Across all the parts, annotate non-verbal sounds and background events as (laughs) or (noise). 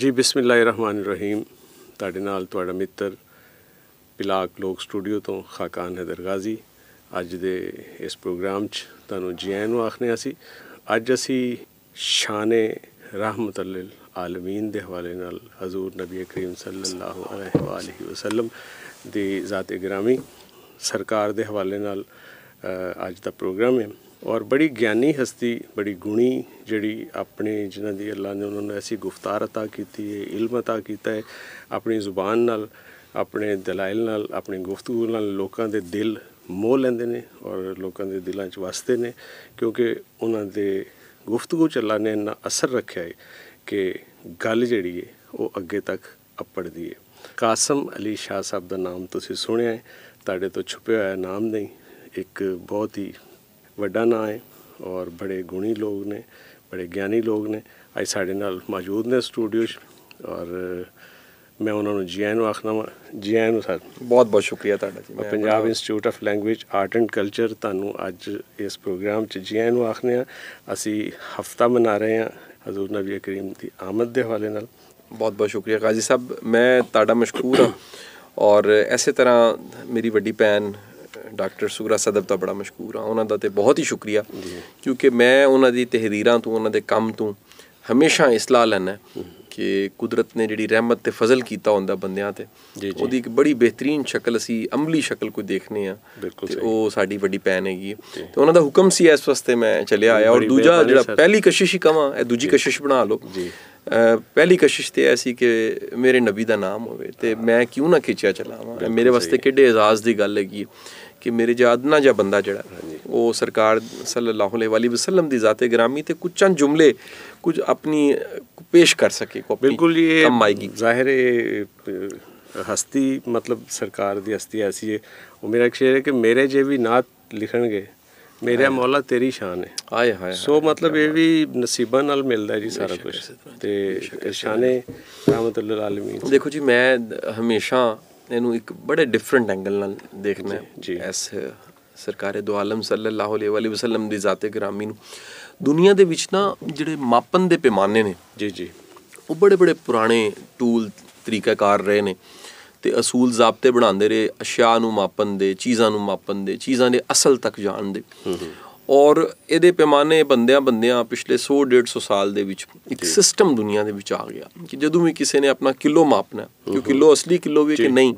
ਜੀ ਬਿਸਮਿਲ੍ਲਾਹਿਰਰਹਿਮਾਨਿਰਰਹੀਮ ਤੁਹਾਡੇ ਨਾਲ ਤੁਹਾਡਾ ਮਿੱਤਰ ਪਿਲਾਕ ਲੋਕ ਸਟੂਡੀਓ ਤੋਂ ਖਾਕਾਨ ਹੈਦਰ ਗਾਜ਼ੀ ਅੱਜ ਦੇ ਇਸ ਪ੍ਰੋਗਰਾਮ 'ਚ ਤੁਹਾਨੂੰ ਜੀਐਨ ਨੂੰ ਆਖਨੇ ਅਸੀਂ ਅੱਜ ਅਸੀਂ ਸ਼ਾਨੇ ਰਹਿਮਤ ਆਲਮੀਨ ਦੇ ਹਵਾਲੇ ਨਾਲ ਹਜ਼ੂਰ ਨਬੀ ਅਕਰਮ ਸੱਲੱਲਾਹੁ ਅਲੈਹਿ ਵਸੱਲਮ ਦੀ ਜ਼ਾਤ ਗ੍ਰਾਮੀ ਸਰਕਾਰ ਦੇ ਹਵਾਲੇ ਨਾਲ ਅੱਜ ਦਾ ਪ੍ਰੋਗਰਾਮ ਹੈ ਔਰ ਬੜੀ ਗਿਆਨੀ ਹਸਤੀ ਬੜੀ ਗੁਣੀ ਜਿਹੜੀ ਆਪਣੇ ਜਿਨ੍ਹਾਂ ਦੀ ਅੱਲਾ ਨੇ ਉਹਨਾਂ ਨੂੰ ਐਸੀ ਗੁਫਤਾਰ عطا ਕੀਤੀ ਹੈ ਇਲਮ عطا ਕੀਤਾ ਹੈ ਆਪਣੀ ਜ਼ੁਬਾਨ ਨਾਲ ਆਪਣੇ ਦਲਾਇਲ ਨਾਲ ਆਪਣੀ ਗੁਫ਼ਤਗੂ ਨਾਲ ਲੋਕਾਂ ਦੇ ਦਿਲ ਮੋਹ ਲੈਂਦੇ ਨੇ ਔਰ ਲੋਕਾਂ ਦੇ ਦਿਲਾਂ 'ਚ ਵਸਦੇ ਨੇ ਕਿਉਂਕਿ ਉਹਨਾਂ ਦੇ ਗੁਫ਼ਤਗੂ 'ਚ ਅੱਲਾ ਨੇ ਇੰਨਾ ਅਸਰ ਰੱਖਿਆ ਹੈ ਕਿ ਗੱਲ ਜਿਹੜੀ ਹੈ ਉਹ ਅੱਗੇ ਤੱਕ ਅਪੜਦੀ ਹੈ ਕਾਸਮ ਅਲੀ ਸ਼ਾਹ ਸਾਹਿਬ ਦਾ ਨਾਮ ਤੁਸੀਂ ਸੁਣਿਆ ਹੈ ਤੁਹਾਡੇ ਤੋਂ ਛੁਪਿਆ ਹੋਇਆ ਨਾਮ ਨਹੀਂ ਇੱਕ ਬਹੁਤ ਹੀ ਵੱਡਾ ਨਾਂ ਹੈ ਔਰ ਬੜੇ ਗੁਣੀ ਲੋਕ ਨੇ ਬੜੇ ਗਿਆਨੀ ਲੋਕ ਨੇ ਅੱਜ ਸਾਡੇ ਨਾਲ ਮੌਜੂਦ ਨੇ ਸਟੂਡੀਓ 'ਚ ਔਰ ਮੈਂ ਉਹਨਾਂ ਨੂੰ ਜੀਐਨ ਨੂੰ ਆਖਣਾ ਜੀਐਨ ਨੂੰ ਸਰ ਬਹੁਤ ਬਹੁਤ ਸ਼ੁਕਰੀਆ ਤੁਹਾਡਾ ਜੀ ਮੈਂ Punjab institute of language art and culture ਤੁਹਾਨੂੰ ਅੱਜ ਇਸ ਪ੍ਰੋਗਰਾਮ 'ਚ ਜੀਐਨ ਨੂੰ ਆਖਨੇ ਆ ਅਸੀਂ ਹਫਤਾ ਮਨਾ ਰਹੇ ਹਾਂ ਹਜ਼ੂਰ ਨਬੀ ਕਰੀਮ ਦੀ ਆਮਦ ਦੇ ਹਵਾਲੇ ਨਾਲ ਬਹੁਤ ਬਹੁਤ ਸ਼ੁਕਰੀਆ ਕਾਜੀ ਸਾਹਿਬ ਮੈਂ ਤੁਹਾਡਾ ਮਸ਼ਕੂਰ ਹਾਂ ਔਰ ਐਸੇ ਤਰ੍ਹਾਂ ਮੇਰੀ ਵੱਡੀ ਭੈਣ ਡਾਕਟਰ ਸੁਗਰਾ ਸਦਬ ਦਾ ਬੜਾ ਮਸ਼ਕੂਰ ਆ ਉਹਨਾਂ ਦਾ ਤੇ ਬਹੁਤ ਹੀ ਸ਼ੁਕਰੀਆ ਕਿਉਂਕਿ ਮੈਂ ਉਹਨਾਂ ਦੀ ਤਹਿਰੀਰਾਂ ਤੋਂ ਉਹਨਾਂ ਦੇ ਕੰਮ ਤੋਂ ਹਮੇਸ਼ਾ ਇਸਲਾਹ ਲੈਣਾ ਕਿ ਕੁਦਰਤ ਨੇ ਜਿਹੜੀ ਰਹਿਮਤ ਤੇ ਫਜ਼ਲ ਕੀਤਾ ਹੁੰਦਾ ਬੰਦਿਆਂ ਤੇ ਉਹਦੀ ਇੱਕ ਬੜੀ ਬਿਹਤਰੀਨ ਸ਼ਕਲ ਅਸੀਂ ਅਮਲੀ ਸ਼ਕਲ ਕੋਈ ਦੇਖਨੇ ਆ ਤੇ ਉਹ ਸਾਡੀ ਵੱਡੀ ਪੈਨ ਹੈਗੀ ਤੇ ਉਹਨਾਂ ਦਾ ਹੁਕਮ ਸੀ ਇਸ ਵਾਸਤੇ ਮੈਂ ਚੱਲਿਆ ਆਇਆ ਔਰ ਦੂਜਾ ਜਿਹੜਾ ਪਹਿਲੀ ਕਸ਼ਿਸ਼ ਹੀ ਕਵਾਂ ਇਹ ਦੂਜੀ ਕਸ਼ਿਸ਼ ਬਣਾ ਲਓ ਜੀ ਪਹਿਲੀ ਕਸ਼ਿਸ਼ ਤੇ ਐਸੀ ਕਿ ਮੇਰੇ ਨਬੀ ਦਾ ਨਾਮ ਹੋਵੇ ਤੇ ਮੈਂ ਕਿਉਂ ਨਾ ਖਿੱਚਿਆ ਚਲਾਵਾਂ ਮੇਰੇ ਵਾਸਤੇ ਕਿੱਡੇ ਇਜ਼ਾਜ਼ ਦੀ ਗੱਲ ਹੈਗੀ ਕਿ ਮੇਰੇ ਜਾਦਨਾ ਜਾਂ ਬੰਦਾ ਜਿਹੜਾ ਉਹ ਸਰਕਾਰ ਸੱਲੱਲਾਹੁ ਅਲੈਹਿ ਵਸੱਲਮ ਦੀ ਜ਼ਾਤੇ ਗ੍ਰਾਮੀ ਤੇ ਕੁਝ ਚੰਦ ਜੁਮਲੇ ਕੁਝ ਆਪਣੀ ਪੇਸ਼ ਕਰ ਸਕੇ ਕੋ ਬਿਲਕੁਲ ਇਹ ਜ਼ਾਹਿਰ ਹਸਤੀ ਮਤਲਬ ਸਰਕਾਰ ਦੀ ਹਸਤੀ ਐਸੀ ਹੈ ਉਹ ਮੇਰਾ ਇੱਕ ਹੈ ਕਿ ਮੇਰੇ ਜੇ ਵੀ ਨਾਤ ਲਿਖਣਗੇ ਮੇਰਾ ਮੌਲਾ ਤੇਰੀ ਸ਼ਾਨ ਹੈ ਆਏ ਹਾਏ ਸੋ ਮਤਲਬ ਇਹ ਵੀ ਨਸੀਬਾਂ ਨਾਲ ਮਿਲਦਾ ਜੀ ਸਾਰਾ ਕੁਝ ਤੇ ਸ਼ਾਨੇ ਰਹਿਮਤੁਲ ਆਲਮੀਨ ਦੇਖੋ ਜੀ ਮੈਂ ਹਮੇਸ਼ਾ ਇਹਨੂੰ ਇੱਕ ਬੜੇ ਡਿਫਰੈਂਟ ਐਂਗਲ ਨਾਲ ਦੇਖਣਾ ਹੈ ਐਸ ਸਰਕਾਰੇ ਦੋ ਆਲਮ ਸੱਲੱਲਾਹੁ ਅਲੈਹਿ ਵਸੱਲਮ ਦੀ ਜ਼ਾਤੇ ਗ੍ਰਾਮੀ ਨੂੰ ਦੁਨੀਆ ਦੇ ਵਿੱਚ ਨਾ ਜਿਹੜੇ ਮਾਪਨ ਦੇ ਪੈਮਾਨੇ ਨੇ ਜੀ ਜੀ ਉਹ ਬੜੇ ਬੜੇ ਪੁਰਾਣੇ ਟੂਲ ਤਰੀਕਾਕਾਰ ਰਹੇ ਨੇ ਤੇ ਅਸੂਲ ਜ਼ਾਬਤੇ ਬਣਾਉਂਦੇ ਰਹੇ ਅਸ਼ਿਆ ਨੂੰ ਮਾਪਨ ਦੇ ਚੀਜ਼ਾਂ ਨੂੰ ਮਾਪਨ ਦੇ ਚੀਜ਼ਾਂ ਦੇ ਅਸਲ ਤੱਕ ਜਾਣ ਦੇ ਔਰ ਇਹਦੇ ਪੈਮਾਨੇ ਬੰਦਿਆਂ ਬੰਦਿਆਂ ਪਿਛਲੇ 100 150 ਸਾਲ ਦੇ ਵਿੱਚ ਇੱਕ ਸਿਸਟਮ ਦੁਨੀਆ ਦੇ ਵਿੱਚ ਆ ਗਿਆ ਕਿ ਜਦੋਂ ਵੀ ਕਿਸੇ ਨੇ ਆਪਣਾ ਕਿਲੋ ਮਾਪਣਾ ਕਿ ਕਿਲੋ ਅਸਲੀ ਕਿਲੋ ਵੀ ਕਿ ਨਹੀਂ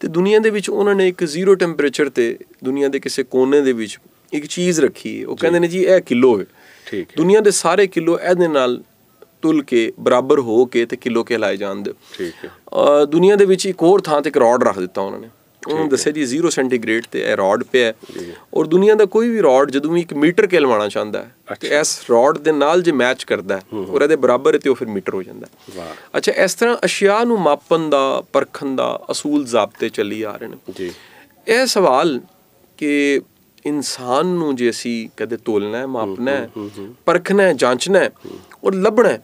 ਤੇ ਦੁਨੀਆ ਦੇ ਵਿੱਚ ਉਹਨਾਂ ਨੇ ਇੱਕ ਜ਼ੀਰੋ ਟੈਂਪਰੇਚਰ ਤੇ ਦੁਨੀਆ ਦੇ ਕਿਸੇ ਕੋਨੇ ਦੇ ਵਿੱਚ ਇੱਕ ਚੀਜ਼ ਰੱਖੀ ਉਹ ਕਹਿੰਦੇ ਨੇ ਜੀ ਇਹ ਕਿਲੋ ਹੈ ਠੀਕ ਦੁਨੀਆ ਦੇ ਸਾਰੇ ਕਿਲੋ ਇਹਦੇ ਨਾਲ ਤੁਲ ਕੇ ਬਰਾਬਰ ਹੋ ਕੇ ਤੇ ਕਿਲੋ ਕੇ ਲਾਏ ਜਾਂਦੇ ਠੀਕ ਹੈ ਦੁਨੀਆ ਦੇ ਵਿੱਚ ਇੱਕ ਹੋਰ ਥਾਂ ਤੇ ਇੱਕ ਰੋਡ ਰੱਖ ਦਿੱਤਾ ਉਹਨਾਂ ਨੇ ਉਹ ਦੱਸਿਆ ਜੀ 0 ਸੈਂਟੀਗ੍ਰੇਡ ਤੇ ਇਹ ਰੋਡ ਪਿਆ ਹੈ ਔਰ ਦੁਨੀਆ ਦਾ ਕੋਈ ਵੀ ਰੋਡ ਜਦੋਂ ਵੀ 1 ਮੀਟਰ ਕੇ ਲਵਾਣਾ ਚਾਹੁੰਦਾ ਹੈ ਤੇ ਇਸ ਰੋਡ ਦੇ ਨਾਲ ਜੇ ਮੈਚ ਕਰਦਾ ਹੈ ਔਰ ਇਹਦੇ ਬਰਾਬਰ ਤੇ ਉਹ ਫਿਰ ਮੀਟਰ ਹੋ ਜਾਂਦਾ ਵਾਹ ਅੱਛਾ ਇਸ ਤਰ੍ਹਾਂ ਅਸ਼ਿਆ ਨੂੰ ਮਾਪਣ ਦਾ ਪਰਖਣ ਦਾ ਅਸੂਲ ਜ਼ਾਬਤੇ ਚੱਲੀ ਆ ਰਹੇ ਨੇ ਜੀ ਇਹ ਸਵਾਲ ਕਿ ਇਨਸਾਨ ਨੂੰ ਜੇ ਅਸੀਂ ਕਦੇ ਤੋਲਣਾ ਹੈ ਮਾਪਣਾ ਹੈ ਪਰਖਣਾ ਹੈ ਜਾਂਚਣਾ ਹੈ ਔਰ ਲੱਭਣਾ ਹੈ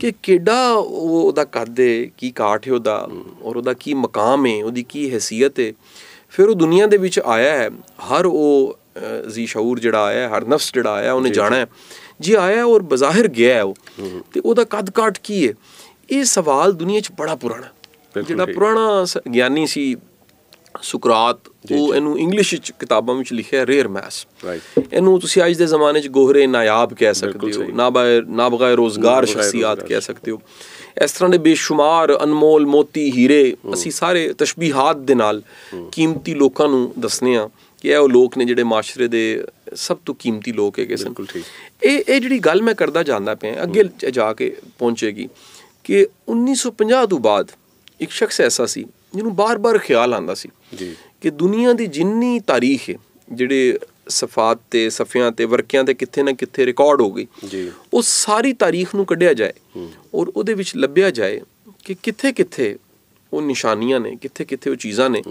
ਕਿ ਉਹ ਉਹਦਾ ਕੱਦ ਏ ਕੀ ਕਾਠ ਹੈ ਉਹਦਾ ਔਰ ਉਹਦਾ ਕੀ ਮਕਾਮ ਹੈ ਉਹਦੀ ਕੀ ਹیثیت ਹੈ ਫਿਰ ਉਹ ਦੁਨੀਆ ਦੇ ਵਿੱਚ ਆਇਆ ਹੈ ਹਰ ਉਹ ਜ਼ੀ ਸ਼ਾਉਰ ਜਿਹੜਾ ਆਇਆ ਹਰ ਨਫਸ ਜਿਹੜਾ ਆਇਆ ਉਹਨੇ ਜਾਣਾ ਹੈ ਜੀ ਆਇਆ ਔਰ ਬਜ਼ਾਹਿਰ ਗਿਆ ਹੈ ਉਹ ਤੇ ਉਹਦਾ ਕੱਦ ਕਾਠ ਕੀ ਹੈ ਇਹ ਸਵਾਲ ਦੁਨੀਆ 'ਚ ਬੜਾ ਪੁਰਾਣਾ ਜਿਹੜਾ ਪੁਰਾਣਾ ਗਿਆਨੀ ਸੀ ਸੁਕਰਾਤ ਉਹ ਇਹਨੂੰ ਇੰਗਲਿਸ਼ ਵਿੱਚ ਕਿਤਾਬਾਂ ਵਿੱਚ ਲਿਖਿਆ ਰੇਅਰ ਮੈਸ ਇਹਨੂੰ ਤੁਸੀਂ ਅੱਜ ਦੇ ਜ਼ਮਾਨੇ 'ਚ ਗੋਹਰੇ ਨਾਇਬ ਕਹਿ ਸਕਦੇ ਹੋ ਨਾ ਨਾ ਰੋਜ਼ਗਾਰ ਸ਼ਖਸੀਅਤ ਕਹਿ ਸਕਦੇ ਹੋ ਇਸ ਤਰ੍ਹਾਂ ਦੇ ਬੇਸ਼ੁਮਾਰ ਅਨਮੋਲ ਮੋਤੀ ਹੀਰੇ ਅਸੀਂ ਸਾਰੇ ਤਸ਼ਬੀਹਾਤ ਦੇ ਨਾਲ ਕੀਮਤੀ ਲੋਕਾਂ ਨੂੰ ਦੱਸਨੇ ਆ ਕਿ ਇਹ ਉਹ ਲੋਕ ਨੇ ਜਿਹੜੇ ਮਾਸ਼ਰੇ ਦੇ ਸਭ ਤੋਂ ਕੀਮਤੀ ਲੋਕ ਹੈਗੇ ਸਨ ਇਹ ਇਹ ਜਿਹੜੀ ਗੱਲ ਮੈਂ ਕਰਦਾ ਜਾਂਦਾ ਪਿਆ ਅੱਗੇ ਜਾ ਕੇ ਪਹੁੰਚੇਗੀ ਕਿ 1950 ਤੋਂ ਬਾਅਦ ਇੱਕ ਸ਼ਖਸ ਐਸਾ ਸੀ ਜਿਹਨੂੰ ਬਾਰ-ਬਾਰ ਖਿਆਲ ਆਂਦਾ ਸੀ ਜੀ ਕਿ ਦੁਨੀਆ ਦੀ ਜਿੰਨੀ ਤਾਰੀਖ ਹੈ ਜਿਹੜੇ ਸਫਾਤ ਤੇ ਸਫਿਆਂ ਤੇ ਵਰਕਿਆਂ ਤੇ ਕਿੱਥੇ ਨਾ ਕਿੱਥੇ ਰਿਕਾਰਡ ਹੋ ਗਈ ਜੀ ਉਹ ਸਾਰੀ ਤਾਰੀਖ ਨੂੰ ਕੱਢਿਆ ਜਾਏ ਔਰ ਉਹਦੇ ਵਿੱਚ ਲੱਭਿਆ ਜਾਏ ਕਿ ਕਿੱਥੇ ਕਿੱਥੇ ਉਹ ਨਿਸ਼ਾਨੀਆਂ ਨੇ ਕਿੱਥੇ ਕਿੱਥੇ ਉਹ ਚੀਜ਼ਾਂ ਨੇ